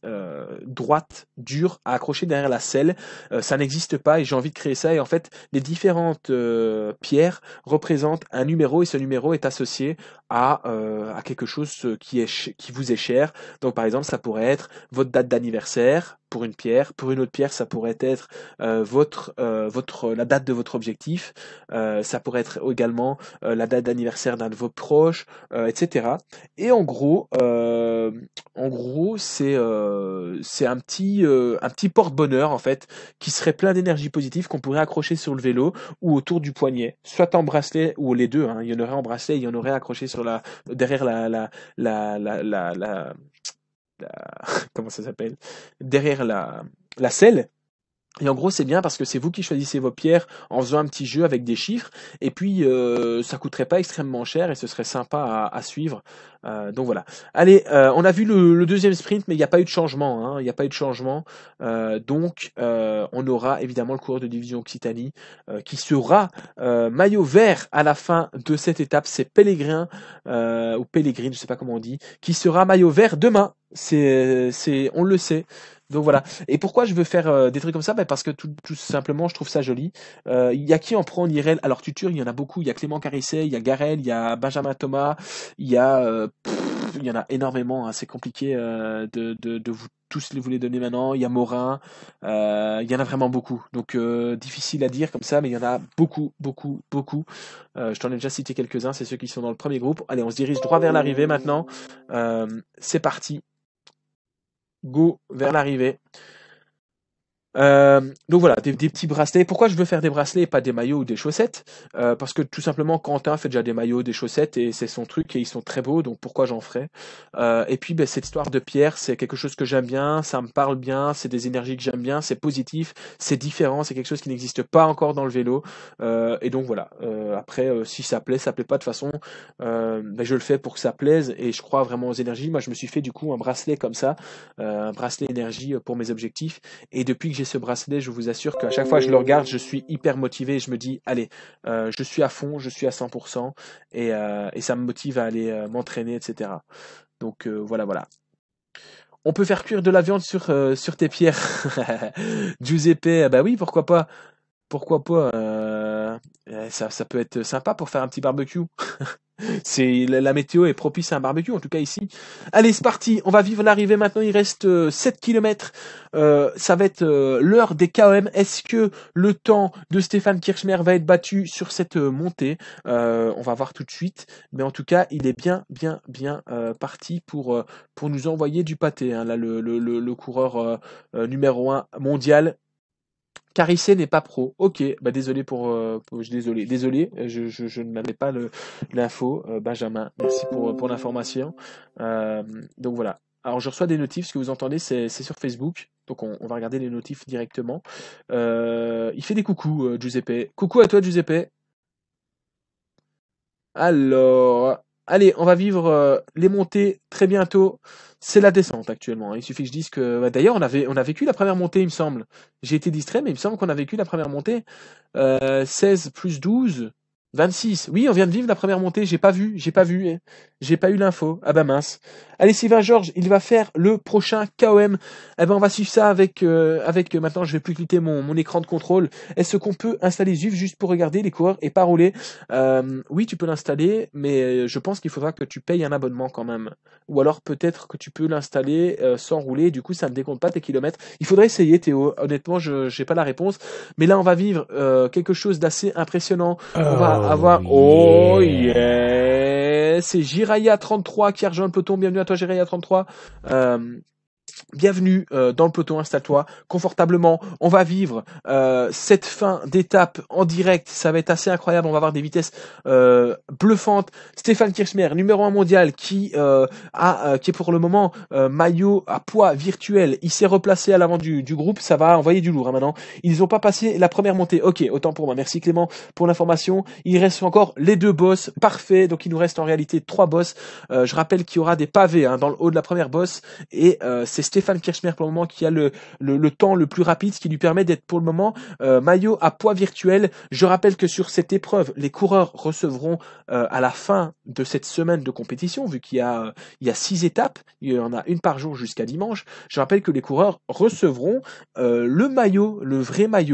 droites, dures, à accrocher derrière la selle. ça n'existe pas et j'ai envie de créer ça. Et en fait, les différentes euh, pierres représentent un numéro et ce numéro est associé à, euh, à quelque chose euh, qui, est qui vous est cher. Donc par exemple, ça pourrait être votre date d'anniversaire, pour une pierre. Pour une autre pierre, ça pourrait être euh, votre, euh, votre, la date de votre objectif. Euh, ça pourrait être également la date d'anniversaire d'un de vos proches, etc. Et en gros, en gros, c'est c'est un petit un petit porte-bonheur en fait qui serait plein d'énergie positive qu'on pourrait accrocher sur le vélo ou autour du poignet, soit en bracelet ou les deux. Hein. Il y en aurait en bracelet, il y en aurait accroché sur la derrière la la la, la, la, la (laughs) comment ça s'appelle derrière la, la selle et en gros, c'est bien parce que c'est vous qui choisissez vos pierres en faisant un petit jeu avec des chiffres. Et puis, euh, ça coûterait pas extrêmement cher et ce serait sympa à, à suivre. Euh, donc voilà. Allez, euh, on a vu le, deuxième sprint, mais il n'y a pas eu de changement. Hein. Il n'y a pas eu de changement. Euh, donc, on aura évidemment le coureur de division Occitanie qui sera maillot vert à la fin de cette étape. C'est Pellegrin ou Pellegrin, je ne sais pas comment on dit, qui sera maillot vert demain. C'est, on le sait. Donc voilà. Et pourquoi je veux faire euh, des trucs comme ça ben, Parce que tout, simplement, je trouve ça joli. Euh, il y a qui en prend en IRL Alors, Tutur, il y en a beaucoup. Il y a Clément Carisset, il y a Garel, il y a Benjamin Thomas, il y a. Euh, il y en a énormément. Hein. C'est compliqué de, vous tous vous les donner maintenant. Il y a Morin, il y en a vraiment beaucoup. Donc, difficile à dire comme ça, mais il y en a beaucoup, beaucoup, beaucoup. je t'en ai déjà cité quelques-uns. C'est ceux qui sont dans le premier groupe. Allez, on se dirige droit vers l'arrivée maintenant. c'est parti goût vers l'arrivée. Euh, donc voilà, des, petits bracelets. Pourquoi je veux faire des bracelets et pas des maillots ou des chaussettes euh, Parce que tout simplement, Quentin fait déjà des maillots, des chaussettes et c'est son truc et ils sont très beaux, donc pourquoi j'en ferais euh, Et puis ben, cette histoire de Pierre, c'est quelque chose que j'aime bien, ça me parle bien, c'est des énergies que j'aime bien, c'est positif, c'est différent, c'est quelque chose qui n'existe pas encore dans le vélo. et donc voilà, après, si ça plaît, ça plaît pas de façon, ben, je le fais pour que ça plaise et je crois vraiment aux énergies. Moi, je me suis fait du coup un bracelet comme ça, un bracelet énergie pour mes objectifs. Et depuis que j'ai ce bracelet, je vous assure qu'à chaque fois je le regarde, je suis hyper motivé et je me dis, allez, euh, je suis à fond, je suis à 100% euh, et, ça me motive à aller euh, m'entraîner, etc. Donc voilà, voilà. On peut faire cuire de la viande sur, sur tes pierres. (laughs) Giuseppe, bah oui, pourquoi pas. Pourquoi pas euh, euh, ça, ça, peut être sympa pour faire un petit barbecue. (laughs) c'est la, météo est propice à un barbecue, en tout cas ici. Allez, c'est parti, on va vivre l'arrivée maintenant, il reste 7 euh, km. ça va être l'heure des KOM. Est-ce que le temps de Stéphane Kirschmer va être battu sur cette montée On va voir tout de suite. Mais en tout cas, il est bien, bien, bien parti pour, pour nous envoyer du pâté. Hein. Là, le, le coureur numéro 1 mondial, Carissé n'est pas pro. Ok, bah désolé pour, euh, je désolé, désolé, je, ne m'avais pas l'info, euh, Benjamin. Merci pour, pour l'information. Euh, donc voilà. Alors je reçois des notifs. Ce que vous entendez, c'est sur Facebook. Donc on, on, va regarder les notifs directement. il fait des coucou, Giuseppe. Coucou à toi, Giuseppe. Alors, Allez, on va vivre euh, les montées très bientôt. C'est la descente actuellement. Il suffit que je dise que. Bah, d'ailleurs, on, avait, on a vécu la première montée, il me semble. J'ai été distrait, mais il me semble qu'on a vécu la première montée. 16 euh, plus 12, 26. Oui, on vient de vivre la première montée. J'ai pas vu, j'ai pas vu, hein. j'ai pas eu l'info. Ah bah mince. Allez, Sylvain Georges, il va faire le prochain KOM. Eh ben, on va suivre ça avec, euh, avec. Euh, maintenant, je vais plus quitter mon, mon écran de contrôle. Est-ce qu'on peut installer Zuf juste pour regarder les coureurs et pas rouler euh, Oui, tu peux l'installer, mais je pense qu'il faudra que tu payes un abonnement quand même. Ou alors peut-être que tu peux l'installer sans rouler. Du coup, ça ne décompte pas tes kilomètres. Il faudrait essayer, Théo. Honnêtement, je j'ai pas la réponse. Mais là, on va vivre quelque chose d'assez impressionnant. On avoir. Oh, oh yeah, c'est Jiraya33 qui a rejoint le peloton. Bienvenue à toi Jiraya33. Bienvenue euh, dans le peloton, installe-toi confortablement. On va vivre euh, cette fin d'étape en direct. Ça va être assez incroyable. On va avoir des vitesses euh, bluffantes. Stéphane Kirchmer, numéro 1 mondial, qui a, qui est pour le moment maillot à poids virtuel. Il s'est replacé à l'avant du, du, groupe. Ça va envoyer du lourd hein, maintenant. Ils n'ont pas passé la première montée. Ok, autant pour moi. Merci Clément pour l'information. Il reste encore les deux boss. Parfait. Donc il nous reste en réalité trois boss. je rappelle qu'il y aura des pavés hein, dans le haut de la première boss et c'est Stéphane Kirchmer pour le moment qui a le, le, temps le plus rapide, ce qui lui permet d'être pour le moment euh, maillot à poids virtuel. Je rappelle que sur cette épreuve, les coureurs recevront euh, à la fin de cette semaine de compétition, vu qu'il y a, il y a six étapes, il y en a une par jour jusqu'à dimanche. Je rappelle que les coureurs recevront euh, le maillot, le vrai maillot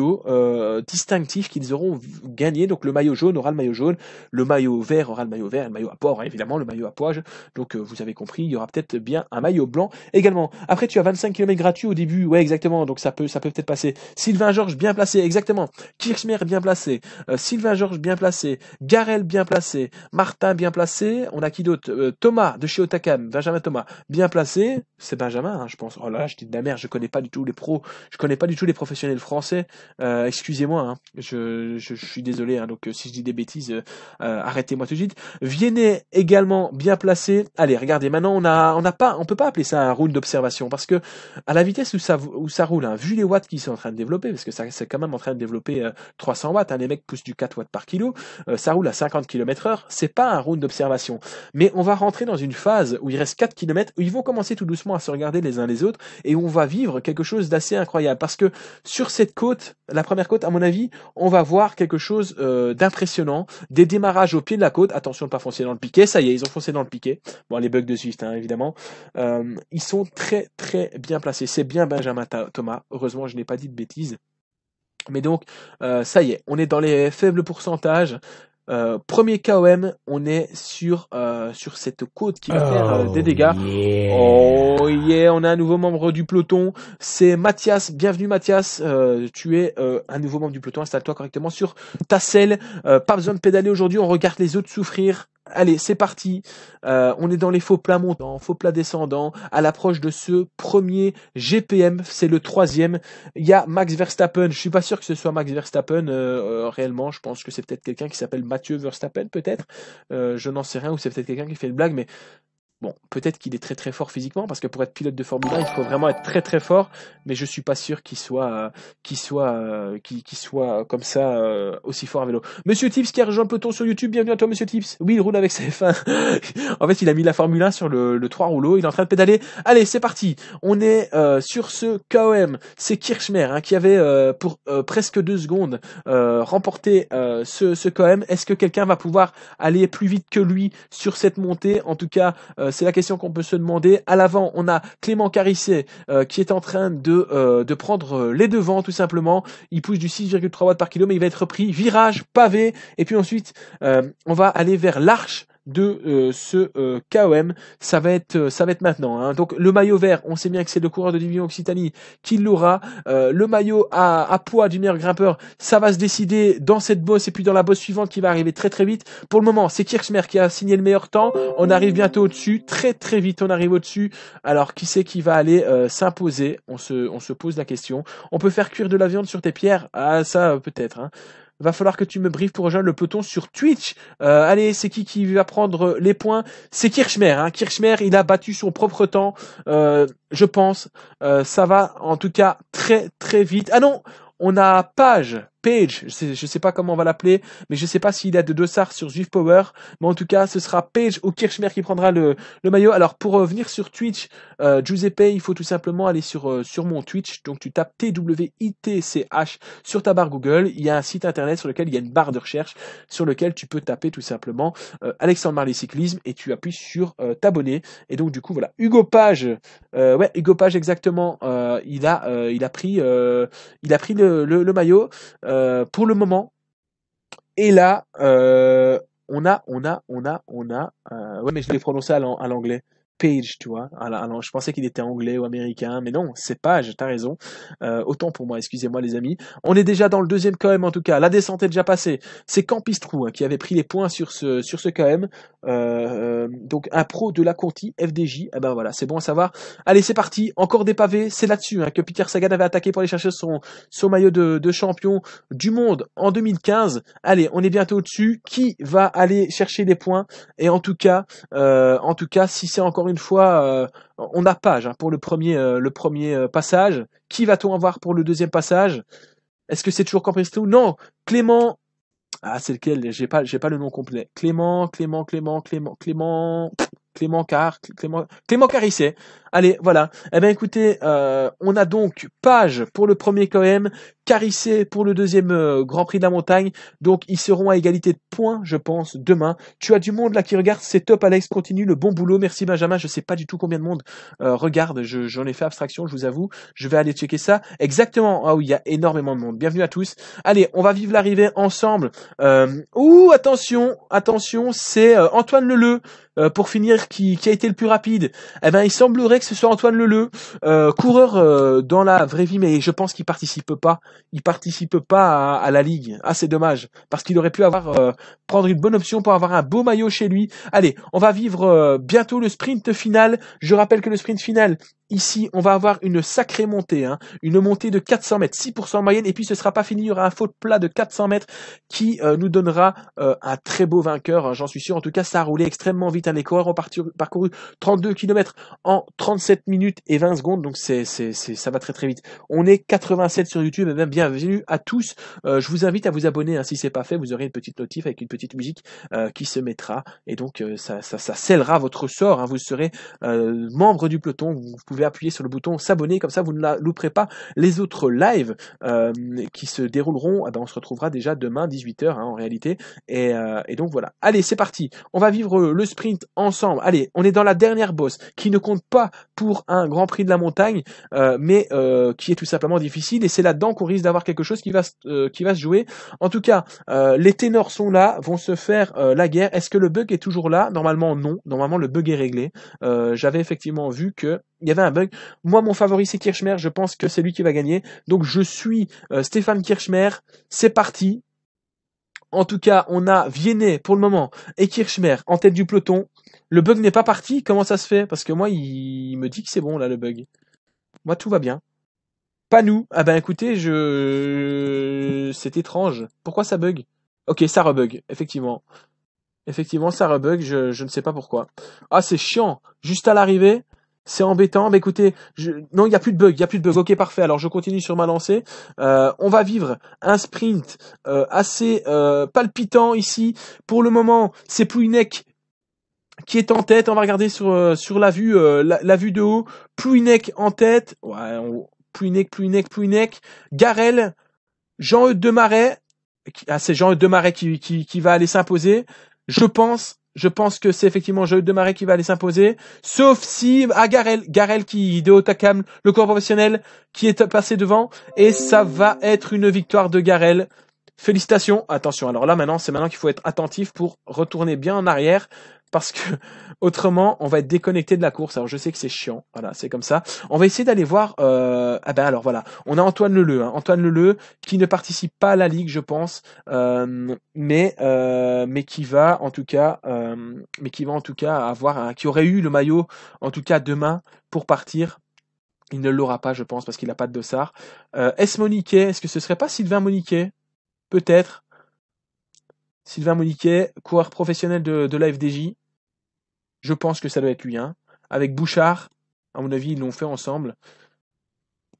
distinctif qu'ils auront gagné. Donc le maillot jaune aura le maillot jaune, le maillot vert aura le maillot vert, le maillot à poids hein, évidemment, le maillot à poids. Donc vous avez compris, il y aura peut-être bien un maillot blanc également. Après, tu as 25 km gratuits au début. Ouais, exactement. Donc ça peut, ça peut peut-être passer. Sylvain Georges bien placé, exactement. Kirchmer bien placé. Euh, Sylvain Georges bien placé. Garel bien placé. Martin bien placé. On a qui d'autre euh, Thomas de chez Otakam. Benjamin Thomas bien placé. C'est Benjamin, hein, je pense. Oh là, là, je dis de la merde. Je connais pas du tout les pros. Je connais pas du tout les professionnels français. Euh, excusez-moi. Hein. Je, suis désolé. Hein. Donc si je dis des bêtises, arrêtez-moi tout de suite. Viennet également bien placé. Allez, regardez. Maintenant, on a, on n'a pas, on peut pas appeler ça un round d'observation parce que à la vitesse où ça, ça roule, hein, vu les watts qu'ils sont en train de développer, parce que ça c'est quand même en train de développer 300 euh, watts, hein, les mecs poussent du 4 watts par kilo, euh, ça roule à 50 km/h, c'est pas un round d'observation, mais on va rentrer dans une phase où il reste 4 km où ils vont commencer tout doucement à se regarder les uns les autres et on va vivre quelque chose d'assez incroyable parce que sur cette côte, la première côte à mon avis, on va voir quelque chose euh, d'impressionnant, des démarrages au pied de la côte, attention de pas foncer dans le piquet, ça y est, ils ont foncé dans le piquet, bon les bugs de Swift hein, évidemment, ils sont très très bien placé. C'est bien Benjamin Thomas. Heureusement, je n'ai pas dit de bêtises. Mais donc, euh, ça y est, on est dans les faibles pourcentages. Euh, premier KOM, on est sur, euh, sur cette côte qui va faire des oh dégâts. Oh yeah, on a un nouveau membre du peloton. C'est Mathias. Bienvenue Mathias. tu es un nouveau membre du peloton. Installe-toi correctement sur ta selle. pas besoin de pédaler aujourd'hui. On regarde les autres souffrir. Allez, c'est parti. Euh, on est dans les faux plats montants, faux plats descendants, à l'approche de ce premier GPM. C'est le troisième. Il y a Max Verstappen. Je suis pas sûr que ce soit Max Verstappen euh, euh, réellement. Je pense que c'est peut-être quelqu'un qui s'appelle Mathieu Verstappen, peut-être. je n'en sais rien, ou c'est peut-être quelqu'un qui fait une blague, mais Bon, peut-être qu'il est très très fort physiquement, parce que pour être pilote de Formule 1, il faut vraiment être très très fort, mais je suis pas sûr qu'il soit, euh, qu'il soit, euh, qu'il soit comme ça euh, aussi fort à vélo. Monsieur Tips qui a rejoint le peloton sur YouTube, bienvenue à toi Monsieur Tips. Oui, il roule avec ses fins. (laughs) en fait, il a mis la Formule 1 sur le, le 3 rouleau, il est en train de pédaler. Allez, c'est parti. On est sur ce KOM. C'est Kirchmer hein, qui avait pour presque deux secondes remporté ce, ce KOM. Est-ce que quelqu'un va pouvoir aller plus vite que lui sur cette montée En tout cas. Euh, c'est la question qu'on peut se demander. À l'avant, on a Clément Carissé euh, qui est en train de, euh, de prendre les devants tout simplement. Il pousse du 6,3 watts par kilo, mais il va être pris virage pavé. Et puis ensuite, on va aller vers l'arche de euh, ce euh, KOM. Ça va être, euh, ça va être maintenant. Hein. Donc le maillot vert, on sait bien que c'est le coureur de division Occitanie qui l'aura. Euh, le maillot à, à, poids du meilleur grimpeur, ça va se décider dans cette bosse et puis dans la bosse suivante qui va arriver très très vite. Pour le moment, c'est Kirchmer qui a signé le meilleur temps. On arrive bientôt au-dessus, très très vite on arrive au-dessus. Alors qui c'est qui va aller s'imposer on se, on se pose la question. On peut faire cuire de la viande sur tes pierres Ah ça peut-être. Hein va falloir que tu me briefes pour rejoindre le peloton sur Twitch. Euh, allez, c'est qui qui va prendre les points C'est Kirchmer. Hein. Kirchmer, il a battu son propre temps, euh, je pense. Euh, ça va en tout cas très très vite. Ah non, on a Page Page, je ne sais, pas comment on va l'appeler, mais je ne sais pas s'il a de dossard sur Juif Power, mais en tout cas, ce sera Page ou Kirchmer qui prendra le, le maillot. Alors pour revenir sur Twitch, euh, Giuseppe, il faut tout simplement aller sur, euh, sur mon Twitch, donc tu tapes TWITCH sur ta barre Google, il y a un site internet sur lequel il y a une barre de recherche sur lequel tu peux taper tout simplement euh, Alexandre Marley Cyclisme et tu appuies sur euh, t'abonner. Et donc du coup, voilà, Hugo Page, ouais, Hugo Page exactement, il, a, il a pris, il a pris le, le maillot. Euh, pour le moment. Et là, euh, on a, on a, on a, on a. Euh, ouais, mais je l'ai prononcé à l'anglais. Page, tu vois. Alors, ah ah je pensais qu'il était anglais ou américain, mais non, c'est Page, t'as raison. Euh, autant pour moi, excusez-moi les amis. On est déjà dans le deuxième même, en tout cas. La descente est déjà passée. C'est Campistrou hein, qui avait pris les points sur ce sur ce KM. Euh, euh, donc un pro de la Conti FDJ. Eh ben voilà, c'est bon à savoir. Allez, c'est parti. Encore des pavés. C'est là-dessus hein, que Peter Sagan avait attaqué pour aller chercher son son maillot de, champion du monde en 2015. Allez, on est bientôt au-dessus. Qui va aller chercher des points Et en tout cas, euh, en tout cas, si c'est encore une fois, euh, on a page hein, pour le premier, euh, le premier euh, passage. Qui va-t-on avoir pour le deuxième passage Est-ce que c'est toujours Campestou Non, Clément. Ah, c'est lequel J'ai pas, j'ai pas le nom complet. Clément, Clément, Clément, Clément, Clément. Clément Car, Clément, Clément Carissé. Allez, voilà. Eh bien, écoutez, on a donc Page pour le premier quand même, carissé pour le deuxième euh, Grand Prix de la montagne. Donc ils seront à égalité de points, je pense, demain. Tu as du monde là qui regarde, c'est top Alex, continue le bon boulot. Merci Benjamin, je sais pas du tout combien de monde euh, regarde, j'en ai fait abstraction, je vous avoue. Je vais aller checker ça. Exactement, ah oui, il y a énormément de monde. Bienvenue à tous. Allez, on va vivre l'arrivée ensemble. Euh, ouh, attention, attention, c'est euh, Antoine Leleu pour finir, qui, a été le plus rapide Eh ben, il semblerait que ce soit Antoine Leleu, coureur dans la vraie vie, mais je pense qu'il participe pas il participe pas à, la Ligue. Ah, c'est dommage, parce qu'il aurait pu avoir euh, prendre une bonne option pour avoir un beau maillot chez lui. Allez, on va vivre euh, bientôt le sprint final. Je rappelle que le sprint final, ici, on va avoir une sacrée montée, hein, une montée de 400 mètres, 6% en moyenne, et puis ce sera pas fini, il y aura un faux plat de 400 mètres qui euh, nous donnera euh, un très beau vainqueur, hein, j'en suis sûr. En tout cas, ça a roulé extrêmement vite. Un hein. les coureurs ont parcouru 32 km en 37 minutes et 20 secondes, donc c'est, ça va très très vite. On est 87 sur YouTube, et ben, bienvenue à tous. Euh, je vous invite à vous abonner, hein, si c'est pas fait, vous aurez une petite notif avec une petite musique qui se mettra, et donc ça, ça, ça scellera votre sort. Hein. vous serez membre du peloton, vous pouvez pouvez appuyer sur le bouton s'abonner, comme ça vous ne la louperez pas. Les autres lives euh, qui se dérouleront, eh ben, on se retrouvera déjà demain 18h hein, en réalité. Euh, et, donc voilà. Allez, c'est parti. On va vivre le sprint ensemble. Allez, on est dans la dernière bosse qui ne compte pas pour un Grand Prix de la montagne, euh, mais qui est tout simplement difficile. Et c'est là-dedans qu'on risque d'avoir quelque chose qui va, qui va se jouer. En tout cas, les ténors sont là, vont se faire la guerre. Est-ce que le bug est toujours là Normalement non. Normalement le bug est réglé. J'avais effectivement vu que il y avait un bug. Moi, mon favori, c'est Kirchmer Je pense que c'est lui qui va gagner. Donc, je suis euh, Stéphane Kirchmer C'est parti. En tout cas, on a Viennet pour le moment et Kirchmer en tête du peloton. Le bug n'est pas parti. Comment ça se fait Parce que moi, il... me dit que c'est bon, là, le bug. Moi, tout va bien. Pas nous. Ah ben, écoutez, je... C'est étrange. Pourquoi ça bug Ok, ça rebug, effectivement. Effectivement, ça rebug, je, je ne sais pas pourquoi. Ah, c'est chiant. Juste à l'arrivée, c'est embêtant. mais écoutez, je... non, il n'y a plus de bug, il y a plus de bug. Ok, parfait. Alors je continue sur ma lancée. Euh, on va vivre un sprint euh, assez euh, palpitant ici. Pour le moment, c'est Pluinec qui est en tête. On va regarder sur, sur la vue la, vue de haut. Pluinec en tête. Ouais, Pluinec, Pluinec. Garel, Jean-Eudes Demarais. Ah, c'est Jean-Eudes Demarais qui, qui, qui va aller s'imposer. Je pense je pense que c'est effectivement Joël Demaré qui va aller s'imposer, sauf si à Garel, Garel qui de Otakam, le corps professionnel qui est passé devant et ça va être une victoire de Garel. Félicitations. Attention. Alors là maintenant, c'est maintenant qu'il faut être attentif pour retourner bien en arrière parce que (laughs) autrement on va être déconnecté de la course. Alors je sais que c'est chiant, voilà, c'est comme ça. On va essayer d'aller voir. Euh, ah ben alors voilà, on a Antoine Leleu, hein. Antoine Leleu qui ne participe pas à la ligue, je pense, euh, mais euh, mais qui va en tout cas, mais qui va en tout cas avoir, qui aurait eu le maillot en tout cas demain pour partir. Il ne l'aura pas, je pense, parce qu'il n'a pas de dossard. est-ce Moniquet Est-ce que ce serait pas Sylvain Moniquet Peut-être. Sylvain Moniquet, coureur professionnel de, de la FDJ. Je pense que ça doit être lui. Hein. Avec Bouchard, à mon avis, ils l'ont fait ensemble.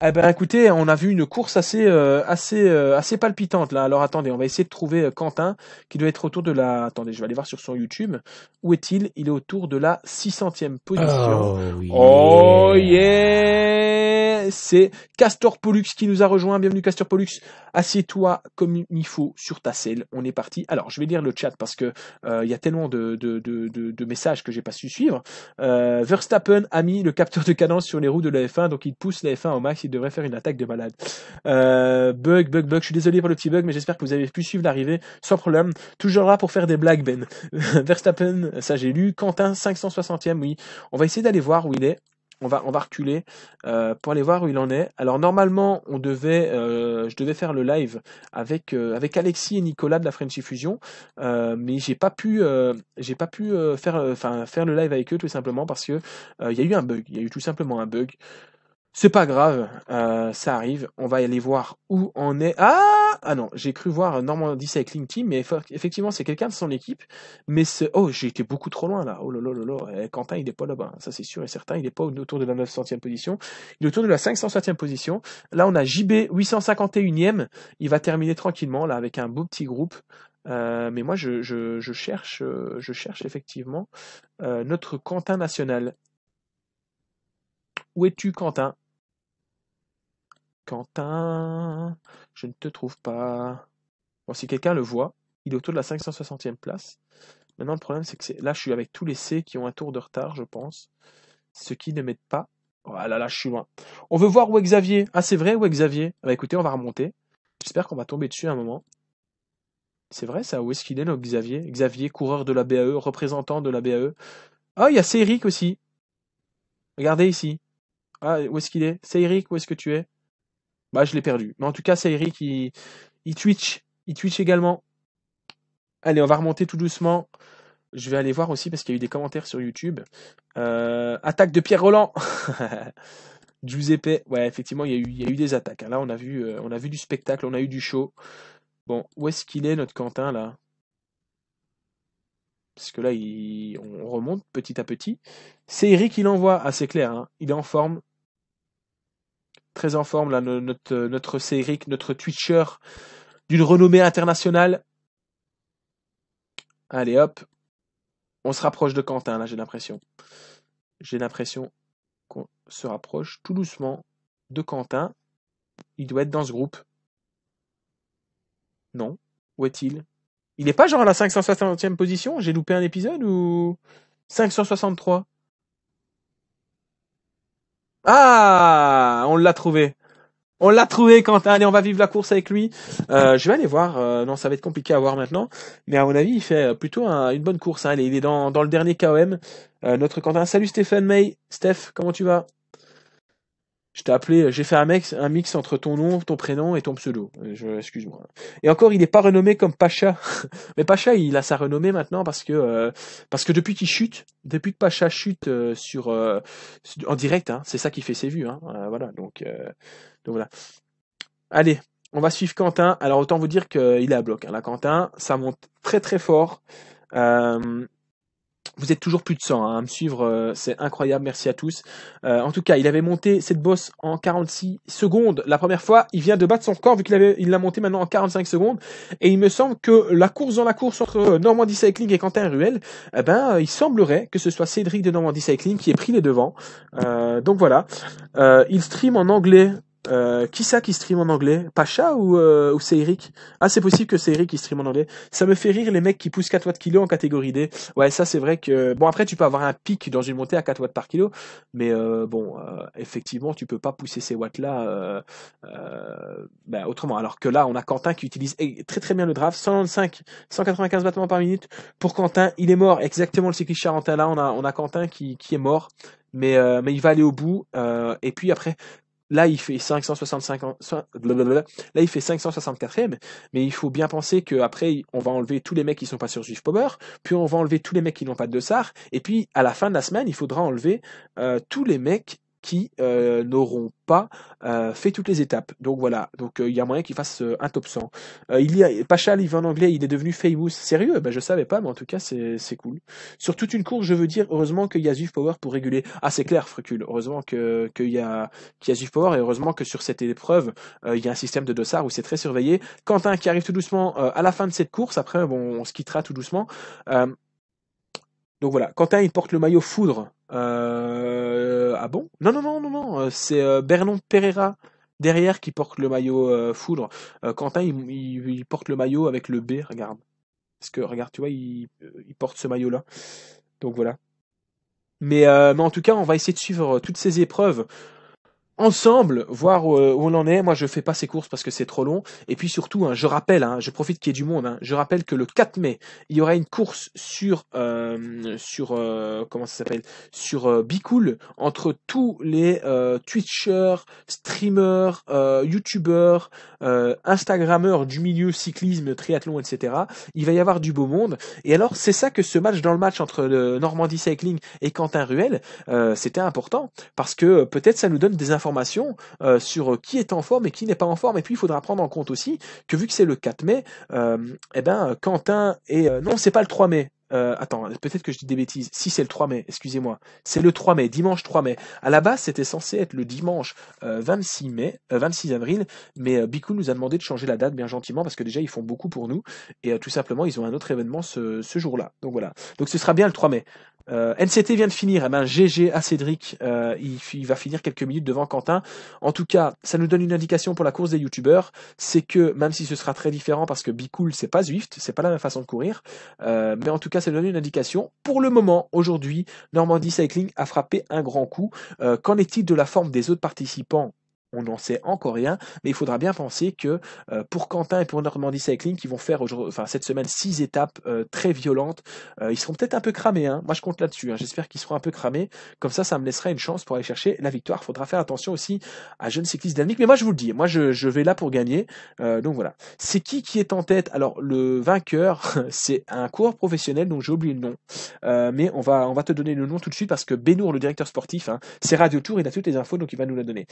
Eh ben écoutez, on a vu une course assez euh, assez euh, assez palpitante là. Alors attendez, on va essayer de trouver euh, Quentin qui doit être autour de la attendez, je vais aller voir sur son YouTube. Où est-il Il est autour de la 600e position. Oh, oh, yeah, C'est Castor Pollux qui nous a rejoint. Bienvenue Castor Pollux. Assieds-toi comme il faut sur ta selle. On est parti. Alors, je vais lire le chat parce que il y a tellement de de, de, de, messages que j'ai pas su suivre. Verstappen a mis le capteur de cadence sur les roues de la F1 donc il pousse la F1 au max devrait faire une attaque de malade. Euh, bug, bug, bug, je suis désolé pour le petit bug, mais j'espère que vous avez pu suivre l'arrivée sans problème. Toujours là pour faire des blagues, Ben. (laughs) Verstappen, ça j'ai lu. Quentin, 560e, oui. On va essayer d'aller voir où il est. On va, on va reculer euh, pour aller voir où il en est. Alors normalement, on devait, euh, je devais faire le live avec avec Alexis et Nicolas de la Frenchy Fusion, mais j'ai pas pu, j'ai pas pu faire, faire le live avec eux tout simplement parce que il y a eu un bug. Il y a eu tout simplement un bug. C'est pas grave, euh, ça arrive. On va aller voir où on est. Ah Ah non, j'ai cru voir Normandie Cycling Team, mais effectivement, c'est quelqu'un de son équipe. Mais ce. Oh, j'ai été beaucoup trop loin là. Oh là là eh, Quentin, il n'est pas là-bas. Hein, ça, c'est sûr et certain. Il n'est pas autour de la 900e position. Il est autour de la 560e position. Là, on a JB 851e. Il va terminer tranquillement là avec un beau petit groupe. Euh, mais moi, je, cherche, euh, je cherche effectivement notre Quentin national. Où es-tu, Quentin? Quentin, je ne te trouve pas. Bon, si quelqu'un le voit, il est autour de la 560e place. Maintenant, le problème, c'est que là, je suis avec tous les C qui ont un tour de retard, je pense. Ce qui ne m'aide pas. Oh là là, je suis loin. On veut voir où est Xavier. Ah, c'est vrai, où est Xavier Bah écoutez, on va remonter. J'espère qu'on va tomber dessus un moment. C'est vrai, ça. Où est-ce qu'il est, notre Xavier Xavier, coureur de la BAE, représentant de la BAE. Ah, il y a Céric aussi. Regardez ici. Ah, où est-ce qu'il est C'est Eric, où est-ce que tu es Bah, je l'ai perdu. Mais en tout cas, c'est Eric, il, Twitch. Il Twitch également. Allez, on va remonter tout doucement. Je vais aller voir aussi parce qu'il y a eu des commentaires sur YouTube. Euh, attaque de Pierre Roland. (laughs) Giuseppe. Ouais, effectivement, il y a eu, des attaques. Là, on a, vu, euh, on a vu du spectacle, on a eu du show. Bon, où est-ce qu'il est, notre Quentin, là parce que là, on remonte petit à petit. C'est Eric qui l'envoie, ah, c'est clair, hein. il est en forme très en forme, là, notre, notre Céric, notre Twitcher d'une renommée internationale. Allez hop, on se rapproche de Quentin, là j'ai l'impression. J'ai l'impression qu'on se rapproche tout doucement de Quentin. Il doit être dans ce groupe. Non. Où est-il Il n'est pas genre à la 560e position J'ai loupé un épisode ou 563 ah, on l'a trouvé. On l'a trouvé, Quentin. Allez, on va vivre la course avec lui. Euh, je vais aller voir. Euh, non, ça va être compliqué à voir maintenant. Mais à mon avis, il fait euh, plutôt une bonne course. Hein. Il est dans, dans le dernier KOM. notre Quentin. Salut Stéphane May. Steph, comment tu vas je t'ai appelé, j'ai fait un mix, un mix entre ton nom, ton prénom et ton pseudo. Euh, excuse-moi. Et encore, il n'est pas renommé comme Pacha. (laughs) Mais Pacha, il a sa renommée maintenant parce que euh, parce que depuis qu'il chute, depuis que Pacha chute euh, sur en direct, hein, c'est ça qui fait ses vues. Hein. voilà. Donc voilà. Allez, on va suivre Quentin. Alors autant vous dire qu'il est à bloc. Hein. là, Quentin, ça monte très très fort. Euh, vous êtes toujours plus de 100 hein, à me suivre, euh, c'est incroyable, merci à tous. Euh, en tout cas, il avait monté cette bosse en 46 secondes la première fois, il vient de battre son record vu qu'il l'a monté maintenant en 45 secondes, et il me semble que la course dans la course entre Normandie Cycling et Quentin Ruel, eh ben, euh, il semblerait que ce soit Cédric de Normandie Cycling qui ait pris les devants. donc voilà, il stream en anglais euh, qui ça qui stream en anglais Pacha ou, euh, ou c'est Eric Ah, c'est possible que c'est Eric qui stream en anglais. Ça me fait rire les mecs qui poussent 4 watts kilo en catégorie D. Ouais, ça c'est vrai que. Bon, après, tu peux avoir un pic dans une montée à 4 watts par kilo, mais euh, bon, effectivement, tu peux pas pousser ces watts-là ben, autrement. Alors que là, on a Quentin qui utilise très très bien le draft 195, 195 battements par minute. Pour Quentin, il est mort, exactement le cycliste charentin là. On a, on a Quentin qui, est mort. Mais, mais, il va aller au bout. et puis après, Là, il fait 565, là, il fait 564e, mais il faut bien penser qu'après, on va enlever tous les mecs qui sont pas sur Juif Power, puis on va enlever tous les mecs qui n'ont pas de Dessart et puis à la fin de la semaine, il faudra enlever euh, tous les mecs qui euh, n'auront pas euh, fait toutes les étapes. Donc voilà, donc euh, il y a moyen qu'il fasse un top 100. il y a Pachal, il va en anglais, il est devenu famous. Sérieux Ben je savais pas, mais en tout cas c'est cool. Sur toute une course, je veux dire, heureusement qu'il y a Ziv Power pour réguler. Ah c'est clair, frucul Heureusement que qu'il y a qu'il y a Power et heureusement que sur cette épreuve, il y a un système de dossard où c'est très surveillé. Quentin qui arrive tout doucement à la fin de cette course. Après, bon, on se quittera tout doucement. donc voilà, Quentin il porte le maillot foudre euh, ah bon Non, non, non, non, non. Euh, c'est euh, Bernon Pereira derrière qui porte le maillot foudre. Quentin, il, il, porte le maillot avec le B, regarde. Parce que, regarde, tu vois, il, il porte ce maillot-là. Donc voilà. Mais, mais en tout cas, on va essayer de suivre toutes ces épreuves ensemble voir euh, où, on en est. Moi, je fais pas ces courses parce que c'est trop long. Et puis surtout, hein, je rappelle, hein, je profite qu'il y ait du monde. Hein, je rappelle que le 4 mai, il y aura une course sur euh, sur euh, comment ça s'appelle sur euh, Bicool entre tous les euh, Twitchers, streamers, YouTubers, Instagrammeurs du milieu cyclisme, triathlon, etc. Il va y avoir du beau monde. Et alors, c'est ça que ce match dans le match entre le Normandie Cycling et Quentin Ruel, c'était important parce que peut-être ça nous donne des informations euh, sur euh, qui est en forme et qui n'est pas en forme. Et puis il faudra prendre en compte aussi que vu que c'est le 4 mai, et euh, eh ben Quentin et non c'est pas le 3 mai, attends, peut-être que je dis des bêtises. Si c'est le 3 mai, excusez-moi. C'est le 3 mai, dimanche 3 mai. À la base, c'était censé être le dimanche 26 mai, 26 avril, mais Bicou nous a demandé de changer la date bien gentiment parce que déjà ils font beaucoup pour nous et tout simplement ils ont un autre événement ce, ce jour-là. Donc voilà. Donc ce sera bien le 3 mai. Euh, NCT vient de finir, eh ben, GG à Cédric, euh, il, va finir quelques minutes devant Quentin. En tout cas, ça nous donne une indication pour la course des youtubeurs, c'est que même si ce sera très différent parce que Bicool c'est pas Zwift, c'est pas la même façon de courir, euh, mais en tout cas ça nous donne une indication. Pour le moment, aujourd'hui, Normandie Cycling a frappé un grand coup. Qu'en est-il de la forme des autres participants on n'en sait encore rien, mais il faudra bien penser que euh, pour Quentin et pour Normandie Cycling, qui vont faire enfin, cette semaine six étapes euh, très violentes, euh, ils seront peut-être un peu cramés. Hein. Moi, je compte là-dessus. Hein. J'espère qu'ils seront un peu cramés. Comme ça, ça me laissera une chance pour aller chercher la victoire. Il faudra faire attention aussi à Jeune Cycliste dynamiques. Mais moi, je vous le dis, moi, je, vais là pour gagner. donc voilà. C'est qui qui est en tête Alors, le vainqueur, (laughs) c'est un coureur professionnel donc j'ai oublié le nom. mais on va, on va te donner le nom tout de suite parce que Benour, le directeur sportif, hein, c'est Radio Tour, il a toutes les infos, donc il va nous la donner.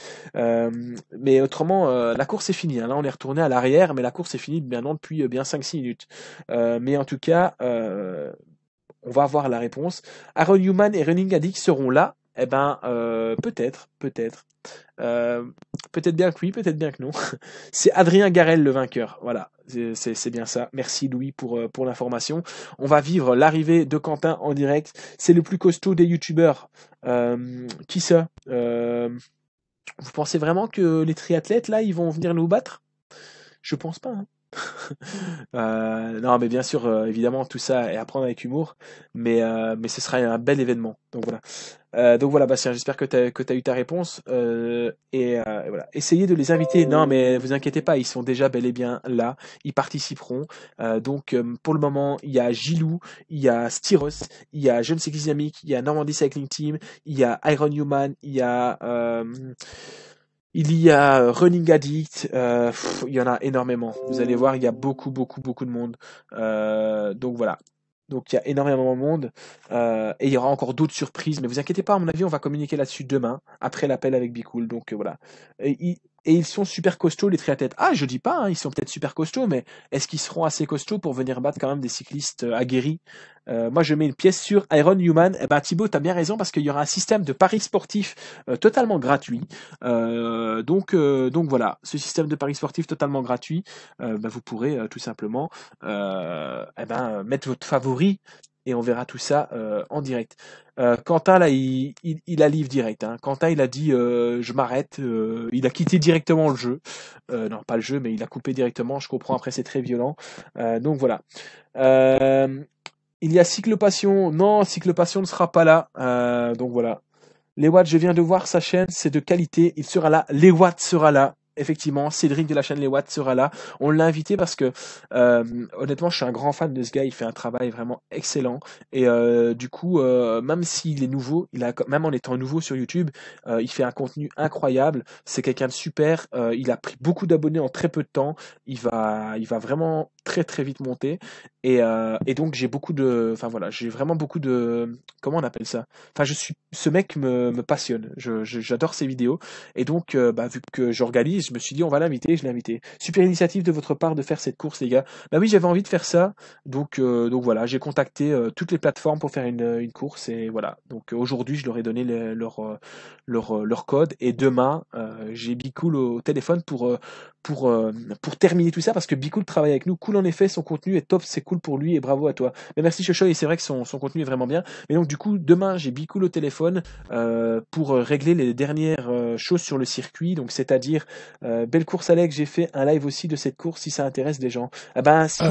Euh, mais autrement, euh, la course est finie. Hein. Là, on est retourné à l'arrière, mais la course est finie depuis euh, bien 5-6 minutes. mais en tout cas, on va voir la réponse. Aaron Newman et Running Addict seront là. Eh ben, peut-être, peut-être. peut-être bien que oui, peut-être bien que non. (laughs) C'est Adrien Garel le vainqueur. Voilà, c'est bien ça. Merci Louis pour, pour l'information. On va vivre l'arrivée de Quentin en direct. C'est le plus costaud des youtubeurs. qui ça vous pensez vraiment que les triathlètes, là, ils vont venir nous battre Je pense pas. Hein. (laughs) Euh, non, mais bien sûr, euh, évidemment, tout ça est à prendre avec humour, mais, euh, mais ce sera un bel événement. Donc voilà, donc voilà Bastien, j'espère que tu as, eu ta réponse. et voilà, essayez de les inviter. Non, mais vous inquiétez pas, ils sont déjà bel et bien là, ils participeront. donc pour le moment, il y a Gilou, il y a Styros, il y a Je ne sais qui il y a Normandie Cycling Team, il y a Iron Human, il y a. Il y a euh, Running Addict, euh, il y en a énormément. Vous allez voir, il y a beaucoup, beaucoup, beaucoup de monde. Euh, donc voilà. Donc il y a énormément de monde. Euh, et il y aura encore d'autres surprises. Mais vous inquiétez pas, à mon avis, on va communiquer là-dessus demain, après l'appel avec Bicool. Donc voilà. Et, et ils sont super costauds les triathlètes. Ah, je dis pas, hein, ils sont peut-être super costauds, mais est-ce qu'ils seront assez costauds pour venir battre quand même des cyclistes euh, aguerris euh, Moi, je mets une pièce sur Iron Human. Eh ben, Thibaut, t'as bien raison parce qu'il y aura un système de paris sportifs euh, totalement gratuit. donc, donc voilà, ce système de paris sportifs totalement gratuit, bah, vous pourrez tout simplement, eh ben, mettre votre favori et on verra tout ça euh, en direct. Euh, Quentin, là, il, a livre direct. Hein. Quentin, il a dit euh, je m'arrête. il a quitté directement le jeu. non, pas le jeu, mais il a coupé directement. Je comprends, après, c'est très violent. donc voilà. il y a Cyclopation. Non, Cyclopation ne sera pas là. donc voilà. Les Watts, je viens de voir sa chaîne, c'est de qualité. Il sera là. Les Watts sera là effectivement, Cédric de la chaîne Les Watts sera là. On l'a invité parce que, euh, honnêtement, je suis un grand fan de ce gars. Il fait un travail vraiment excellent. Et euh, du coup, euh, même s'il est nouveau, il a, même en étant nouveau sur YouTube, il fait un contenu incroyable. C'est quelqu'un de super. il a pris beaucoup d'abonnés en très peu de temps. Il va, il va vraiment très très vite monter. Et, donc j'ai beaucoup de, enfin voilà, j'ai vraiment beaucoup de, comment on appelle ça Enfin, je suis, ce mec me, passionne. j'adore ses vidéos. Et donc, bah, vu que j'organise je me suis dit, on va l'inviter, je l'ai invité. Super initiative de votre part de faire cette course, les gars. Bah oui, j'avais envie de faire ça. Donc, euh, donc voilà, j'ai contacté euh, toutes les plateformes pour faire une, euh, course. Et voilà. Donc aujourd'hui, je leur ai donné leur, leur, code. Et demain, j'ai Bicool au téléphone pour, pour, pour terminer tout ça parce que Bicool travaille avec nous. Cool en effet, son contenu est top, c'est cool pour lui et bravo à toi. Mais merci et c'est vrai que son, son, contenu est vraiment bien. Mais donc du coup, demain, j'ai Bicool au téléphone pour régler les dernières choses sur le circuit. Donc c'est-à-dire euh, belle course Alex, j'ai fait un live aussi de cette course si ça intéresse des gens. eh ben si,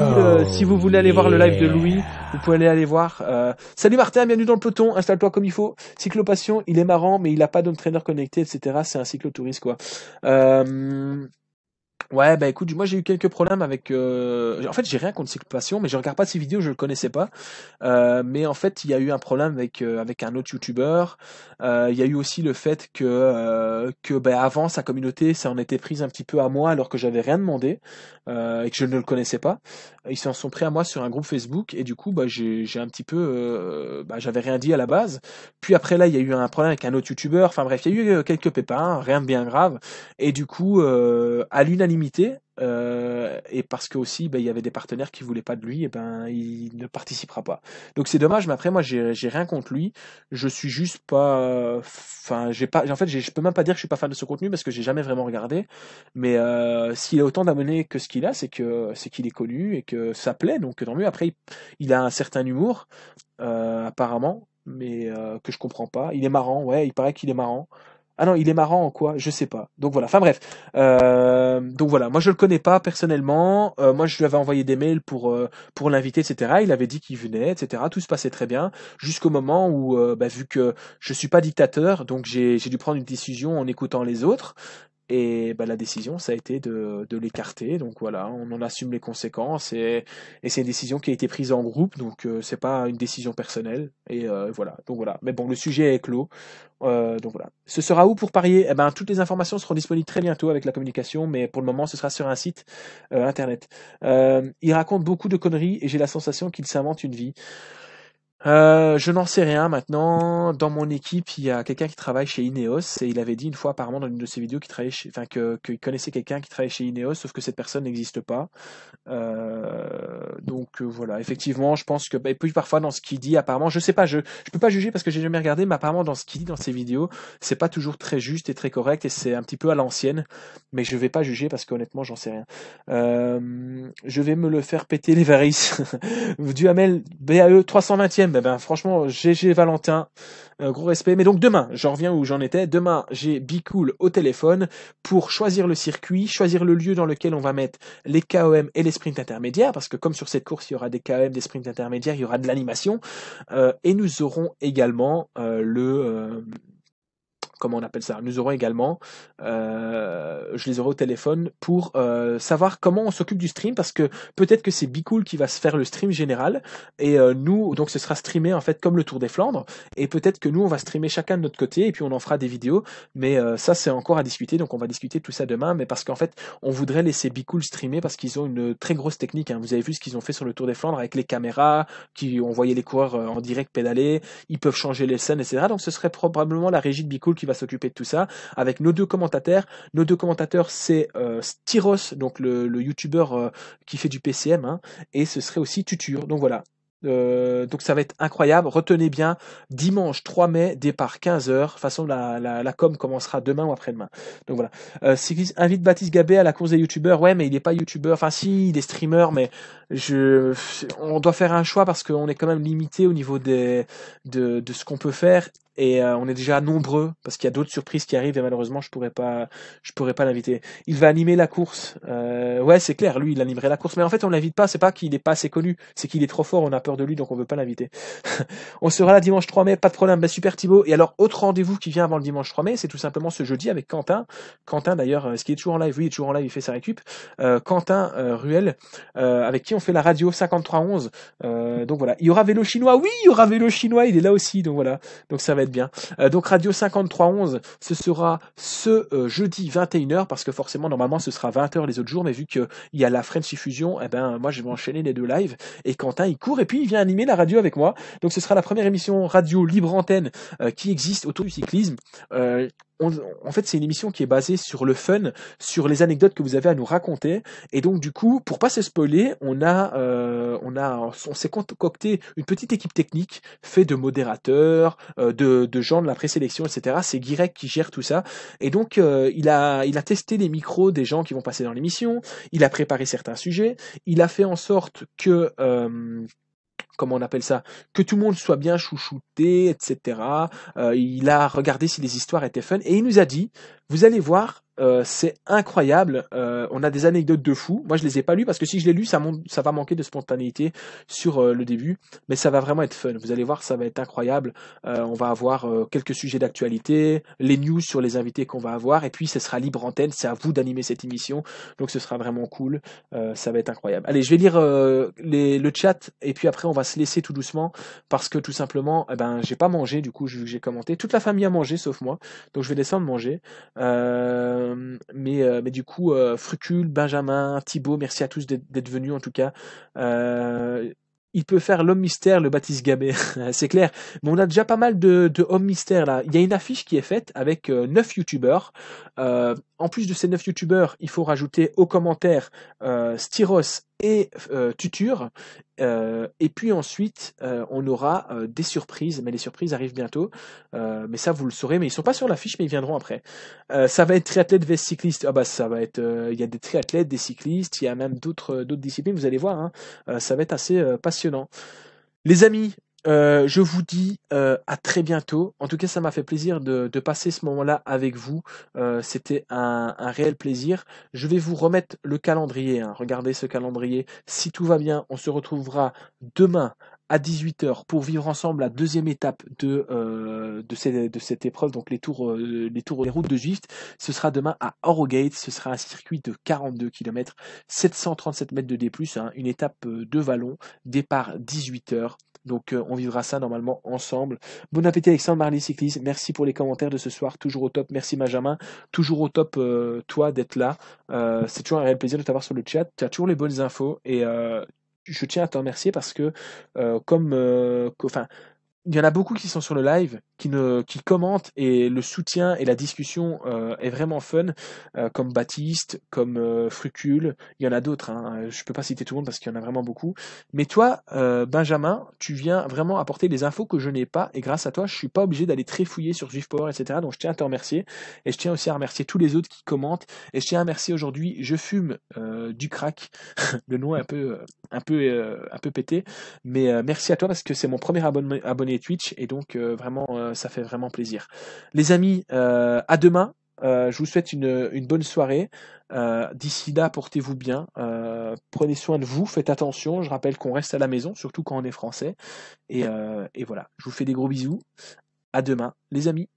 vous voulez aller voir le live de Louis, vous pouvez aller aller voir. Euh, salut Martin, bienvenue dans le peloton, installe-toi comme il faut. Cyclopassion, il est marrant mais il a pas d'entraîneur connecté, etc. C'est un cyclotouriste quoi. Ouais, bah écoute, moi j'ai eu quelques problèmes avec. Euh, en fait, j'ai rien contre Passion, mais je regarde pas ses vidéos, je le connaissais pas. Euh, mais en fait, il y a eu un problème avec euh, avec un autre YouTuber. Il y a eu aussi le fait que que bah, avant sa communauté, ça en était prise un petit peu à moi alors que j'avais rien demandé et que je ne le connaissais pas. Ils s'en sont pris à moi sur un groupe Facebook et du coup, bah j'ai j'ai un petit peu, bah, j'avais rien dit à la base. Puis après là, il y a eu un problème avec un autre YouTuber. Enfin bref, il y a eu quelques pépins, rien de bien grave. Et du coup, à l'unanimité limité euh, et parce que aussi ben, il y avait des partenaires qui voulaient pas de lui et ben il ne participera pas donc c'est dommage mais après moi j'ai rien contre lui je suis juste pas enfin j'ai pas en fait je peux même pas dire que je suis pas fan de ce contenu parce que j'ai jamais vraiment regardé mais euh, s'il a autant d'abonnés que ce qu'il a c'est que c'est qu'il est connu et que ça plaît donc tant mieux après il, a un certain humour euh, apparemment mais que je comprends pas il est marrant ouais il paraît qu'il est marrant ah non, il est marrant en quoi Je sais pas. Donc voilà. Enfin bref. Euh, donc voilà. Moi je le connais pas personnellement. Euh, moi je lui avais envoyé des mails pour euh, pour l'inviter, etc. Il avait dit qu'il venait, etc. Tout se passait très bien jusqu'au moment où, bah, vu que je suis pas dictateur, donc j'ai dû prendre une décision en écoutant les autres. Et bah, la décision, ça a été de, de l'écarter. Donc voilà, on en assume les conséquences. Et, c'est une décision qui a été prise en groupe, donc euh, c'est pas une décision personnelle. Et euh, voilà, donc voilà. Mais bon, le sujet est clos. Euh, donc voilà. Ce sera où pour parier eh ben, Toutes les informations seront disponibles très bientôt avec la communication, mais pour le moment, ce sera sur un site internet. il raconte beaucoup de conneries et j'ai la sensation qu'il s'invente une vie. Euh, je n'en sais rien maintenant. Dans mon équipe, il y a quelqu'un qui travaille chez Ineos et il avait dit une fois apparemment dans une de ses vidéos qu'il travaillait chez, enfin que qu'il connaissait quelqu'un qui travaillait chez Ineos, sauf que cette personne n'existe pas. Euh, donc euh, voilà, effectivement, je pense que bah, et puis parfois dans ce qu'il dit, apparemment, je sais pas, je je peux pas juger parce que j'ai jamais regardé, mais apparemment dans ce qu'il dit dans ses vidéos, c'est pas toujours très juste et très correct et c'est un petit peu à l'ancienne, mais je vais pas juger parce qu'honnêtement, j'en sais rien. Euh, je vais me le faire péter les varices. (laughs) Duhamel BAE 320e eh ben, franchement, GG Valentin, euh, gros respect. Mais donc demain, j'en reviens où j'en étais. Demain, j'ai Bicool au téléphone pour choisir le circuit, choisir le lieu dans lequel on va mettre les KOM et les sprints intermédiaires, parce que comme sur cette course, il y aura des KOM, des sprints intermédiaires, il y aura de l'animation. Euh, et nous aurons également euh, le comment on appelle ça, nous aurons également, euh, je les aurai au téléphone pour euh, savoir comment on s'occupe du stream parce que peut-être que c'est Bicool qui va se faire le stream général et euh, nous, donc ce sera streamé en fait comme le Tour des Flandres et peut-être que nous on va streamer chacun de notre côté et puis on en fera des vidéos, mais ça c'est encore à discuter donc on va discuter tout ça demain, mais parce qu'en fait on voudrait laisser Bicool streamer parce qu'ils ont une très grosse technique, hein. vous avez vu ce qu'ils ont fait sur le Tour des Flandres avec les caméras, qui on voyait les coureurs en direct pédaler, ils peuvent changer les scènes, etc. Donc ce serait probablement la régie de Bicool qui va s'occuper de tout ça, avec nos deux commentateurs. Nos deux commentateurs, c'est euh, Styros, donc le, le youtubeur euh, qui fait du PCM, hein, et ce serait aussi Tutur, Donc voilà. Euh, donc ça va être incroyable, retenez bien, dimanche 3 mai, départ 15h, de toute façon la, la, com commencera demain ou après-demain. Donc voilà. Euh, invite Baptiste Gabé à la course des youtubeurs, ouais mais il n'est pas youtubeur, enfin si, il est streamer, mais je, on doit faire un choix parce qu'on est quand même limité au niveau des, de, de ce qu'on peut faire et euh, on est déjà nombreux parce qu'il y a d'autres surprises qui arrivent et malheureusement je pourrais pas je pourrais pas l'inviter. Il va animer la course. Euh, ouais, c'est clair, lui il animerait la course mais en fait on l'invite pas, c'est pas qu'il est pas assez connu, c'est qu'il est trop fort, on a peur de lui donc on veut pas l'inviter. (laughs) on sera là dimanche 3 mai, pas de problème. Ben, super Thibaut. Et alors autre rendez-vous qui vient avant le dimanche 3 mai, c'est tout simplement ce jeudi avec Quentin. Quentin d'ailleurs, euh, ce qui est toujours en live, oui, il est toujours en live, il fait sa récup. Euh, Quentin euh, Ruel avec qui on fait la radio 5311. donc voilà, il y aura vélo chinois. Oui, il y aura vélo chinois, il est là aussi. Donc voilà. Donc ça va bien. Euh, donc Radio 5311, ce sera ce euh, jeudi 21h, parce que forcément, normalement, ce sera 20h les autres jours, mais vu qu'il y a la French Fusion, et eh ben, moi, je vais enchaîner les deux lives. Et Quentin, il court et puis il vient animer la radio avec moi. Donc ce sera la première émission radio libre antenne euh, qui existe autour du cyclisme en fait, c'est une émission qui est basée sur le fun, sur les anecdotes que vous avez à nous raconter. Et donc, du coup, pour pas se spoiler, on a, euh, on a, on s'est concocté une petite équipe technique faite de modérateurs, euh, de, gens de la présélection, etc. C'est Guirec qui gère tout ça. Et donc, euh, il a, il a testé les micros des gens qui vont passer dans l'émission. Il a préparé certains sujets. Il a fait en sorte que comment on appelle ça, que tout le monde soit bien chouchouté, etc. Euh, il a regardé si les histoires étaient fun et il nous a dit, vous allez voir, euh, c'est incroyable. Euh, on a des anecdotes de fou. Moi, je les ai pas lues parce que si je les lus, ça, ça va manquer de spontanéité sur euh, le début. Mais ça va vraiment être fun. Vous allez voir, ça va être incroyable. on va avoir quelques sujets d'actualité, les news sur les invités qu'on va avoir, et puis ce sera libre antenne. C'est à vous d'animer cette émission, donc ce sera vraiment cool. ça va être incroyable. Allez, je vais lire le chat et puis après on va se laisser tout doucement parce que tout simplement, eh ben, j'ai pas mangé du coup j'ai commenté. Toute la famille a mangé sauf moi, donc je vais descendre manger. Euh, mais, euh, mais du coup, euh, Frucule, Benjamin, Thibaut, merci à tous d'être venus en tout cas. il peut faire l'homme mystère, le Baptiste Gabé, (laughs) c'est clair. Mais on a déjà pas mal de, hommes mystères là. Il y a une affiche qui est faite avec neuf youtubeurs en plus de ces neuf youtubeurs, il faut rajouter aux commentaires euh, Styros et euh, Tutur. Euh, et puis ensuite, on aura des surprises, mais les surprises arrivent bientôt. mais ça, vous le saurez, mais ils sont pas sur l'affiche, mais ils viendront après. ça va être triathlète vs cycliste. Ah bah ça va être, il y a des triathlètes, des cyclistes, il y a même d'autres d'autres disciplines. Vous allez voir, hein. ça va être assez passionnant. Les amis, euh, je vous dis euh, à très bientôt. En tout cas, ça m'a fait plaisir de, passer ce moment-là avec vous. Euh, c'était un, réel plaisir. Je vais vous remettre le calendrier. Hein. Regardez ce calendrier. Si tout va bien, on se retrouvera demain à 18h pour vivre ensemble la deuxième étape de, euh, de, cette, de cette épreuve, donc les tours, euh, les tours les routes de Zwift, Ce sera demain à Horrogate, ce sera un circuit de 42 km, 737 mètres de D+, hein. une étape euh, de vallon, départ 18h. Donc on vivra ça normalement ensemble. Bon appétit Alexandre Marly Cycliste, merci pour les commentaires de ce soir, toujours au top. Merci Benjamin, toujours au top toi d'être là. c'est toujours un réel plaisir de t'avoir sur le chat. Tu as toujours les bonnes infos et je tiens à te remercier parce que, euh, comme, euh, enfin, il y en a beaucoup qui sont sur le live qui, ne, qui commente et le soutien et la discussion euh, est vraiment fun, euh, comme Baptiste, comme euh, Frucule, il y en a d'autres, hein. je ne peux pas citer tout le monde parce qu'il y en a vraiment beaucoup. Mais toi, Benjamin, tu viens vraiment apporter des infos que je n'ai pas et grâce à toi, je ne suis pas obligé d'aller très fouiller sur Juif Power, etc. Donc je tiens à te remercier et je tiens aussi à remercier tous les autres qui commentent et je tiens à remercier aujourd'hui Je Fume du Crack, (laughs) le nom est un peu, un peu, un peu pété, mais merci à toi parce que c'est mon premier abonné, abonné Twitch et donc vraiment euh, ça fait vraiment plaisir. Les amis, euh, à demain. Euh, je vous souhaite une, bonne soirée. D'ici là, portez-vous bien. prenez soin de vous. Faites attention. Je rappelle qu'on reste à la maison, surtout quand on est français. et voilà. Je vous fais des gros bisous. À demain, les amis.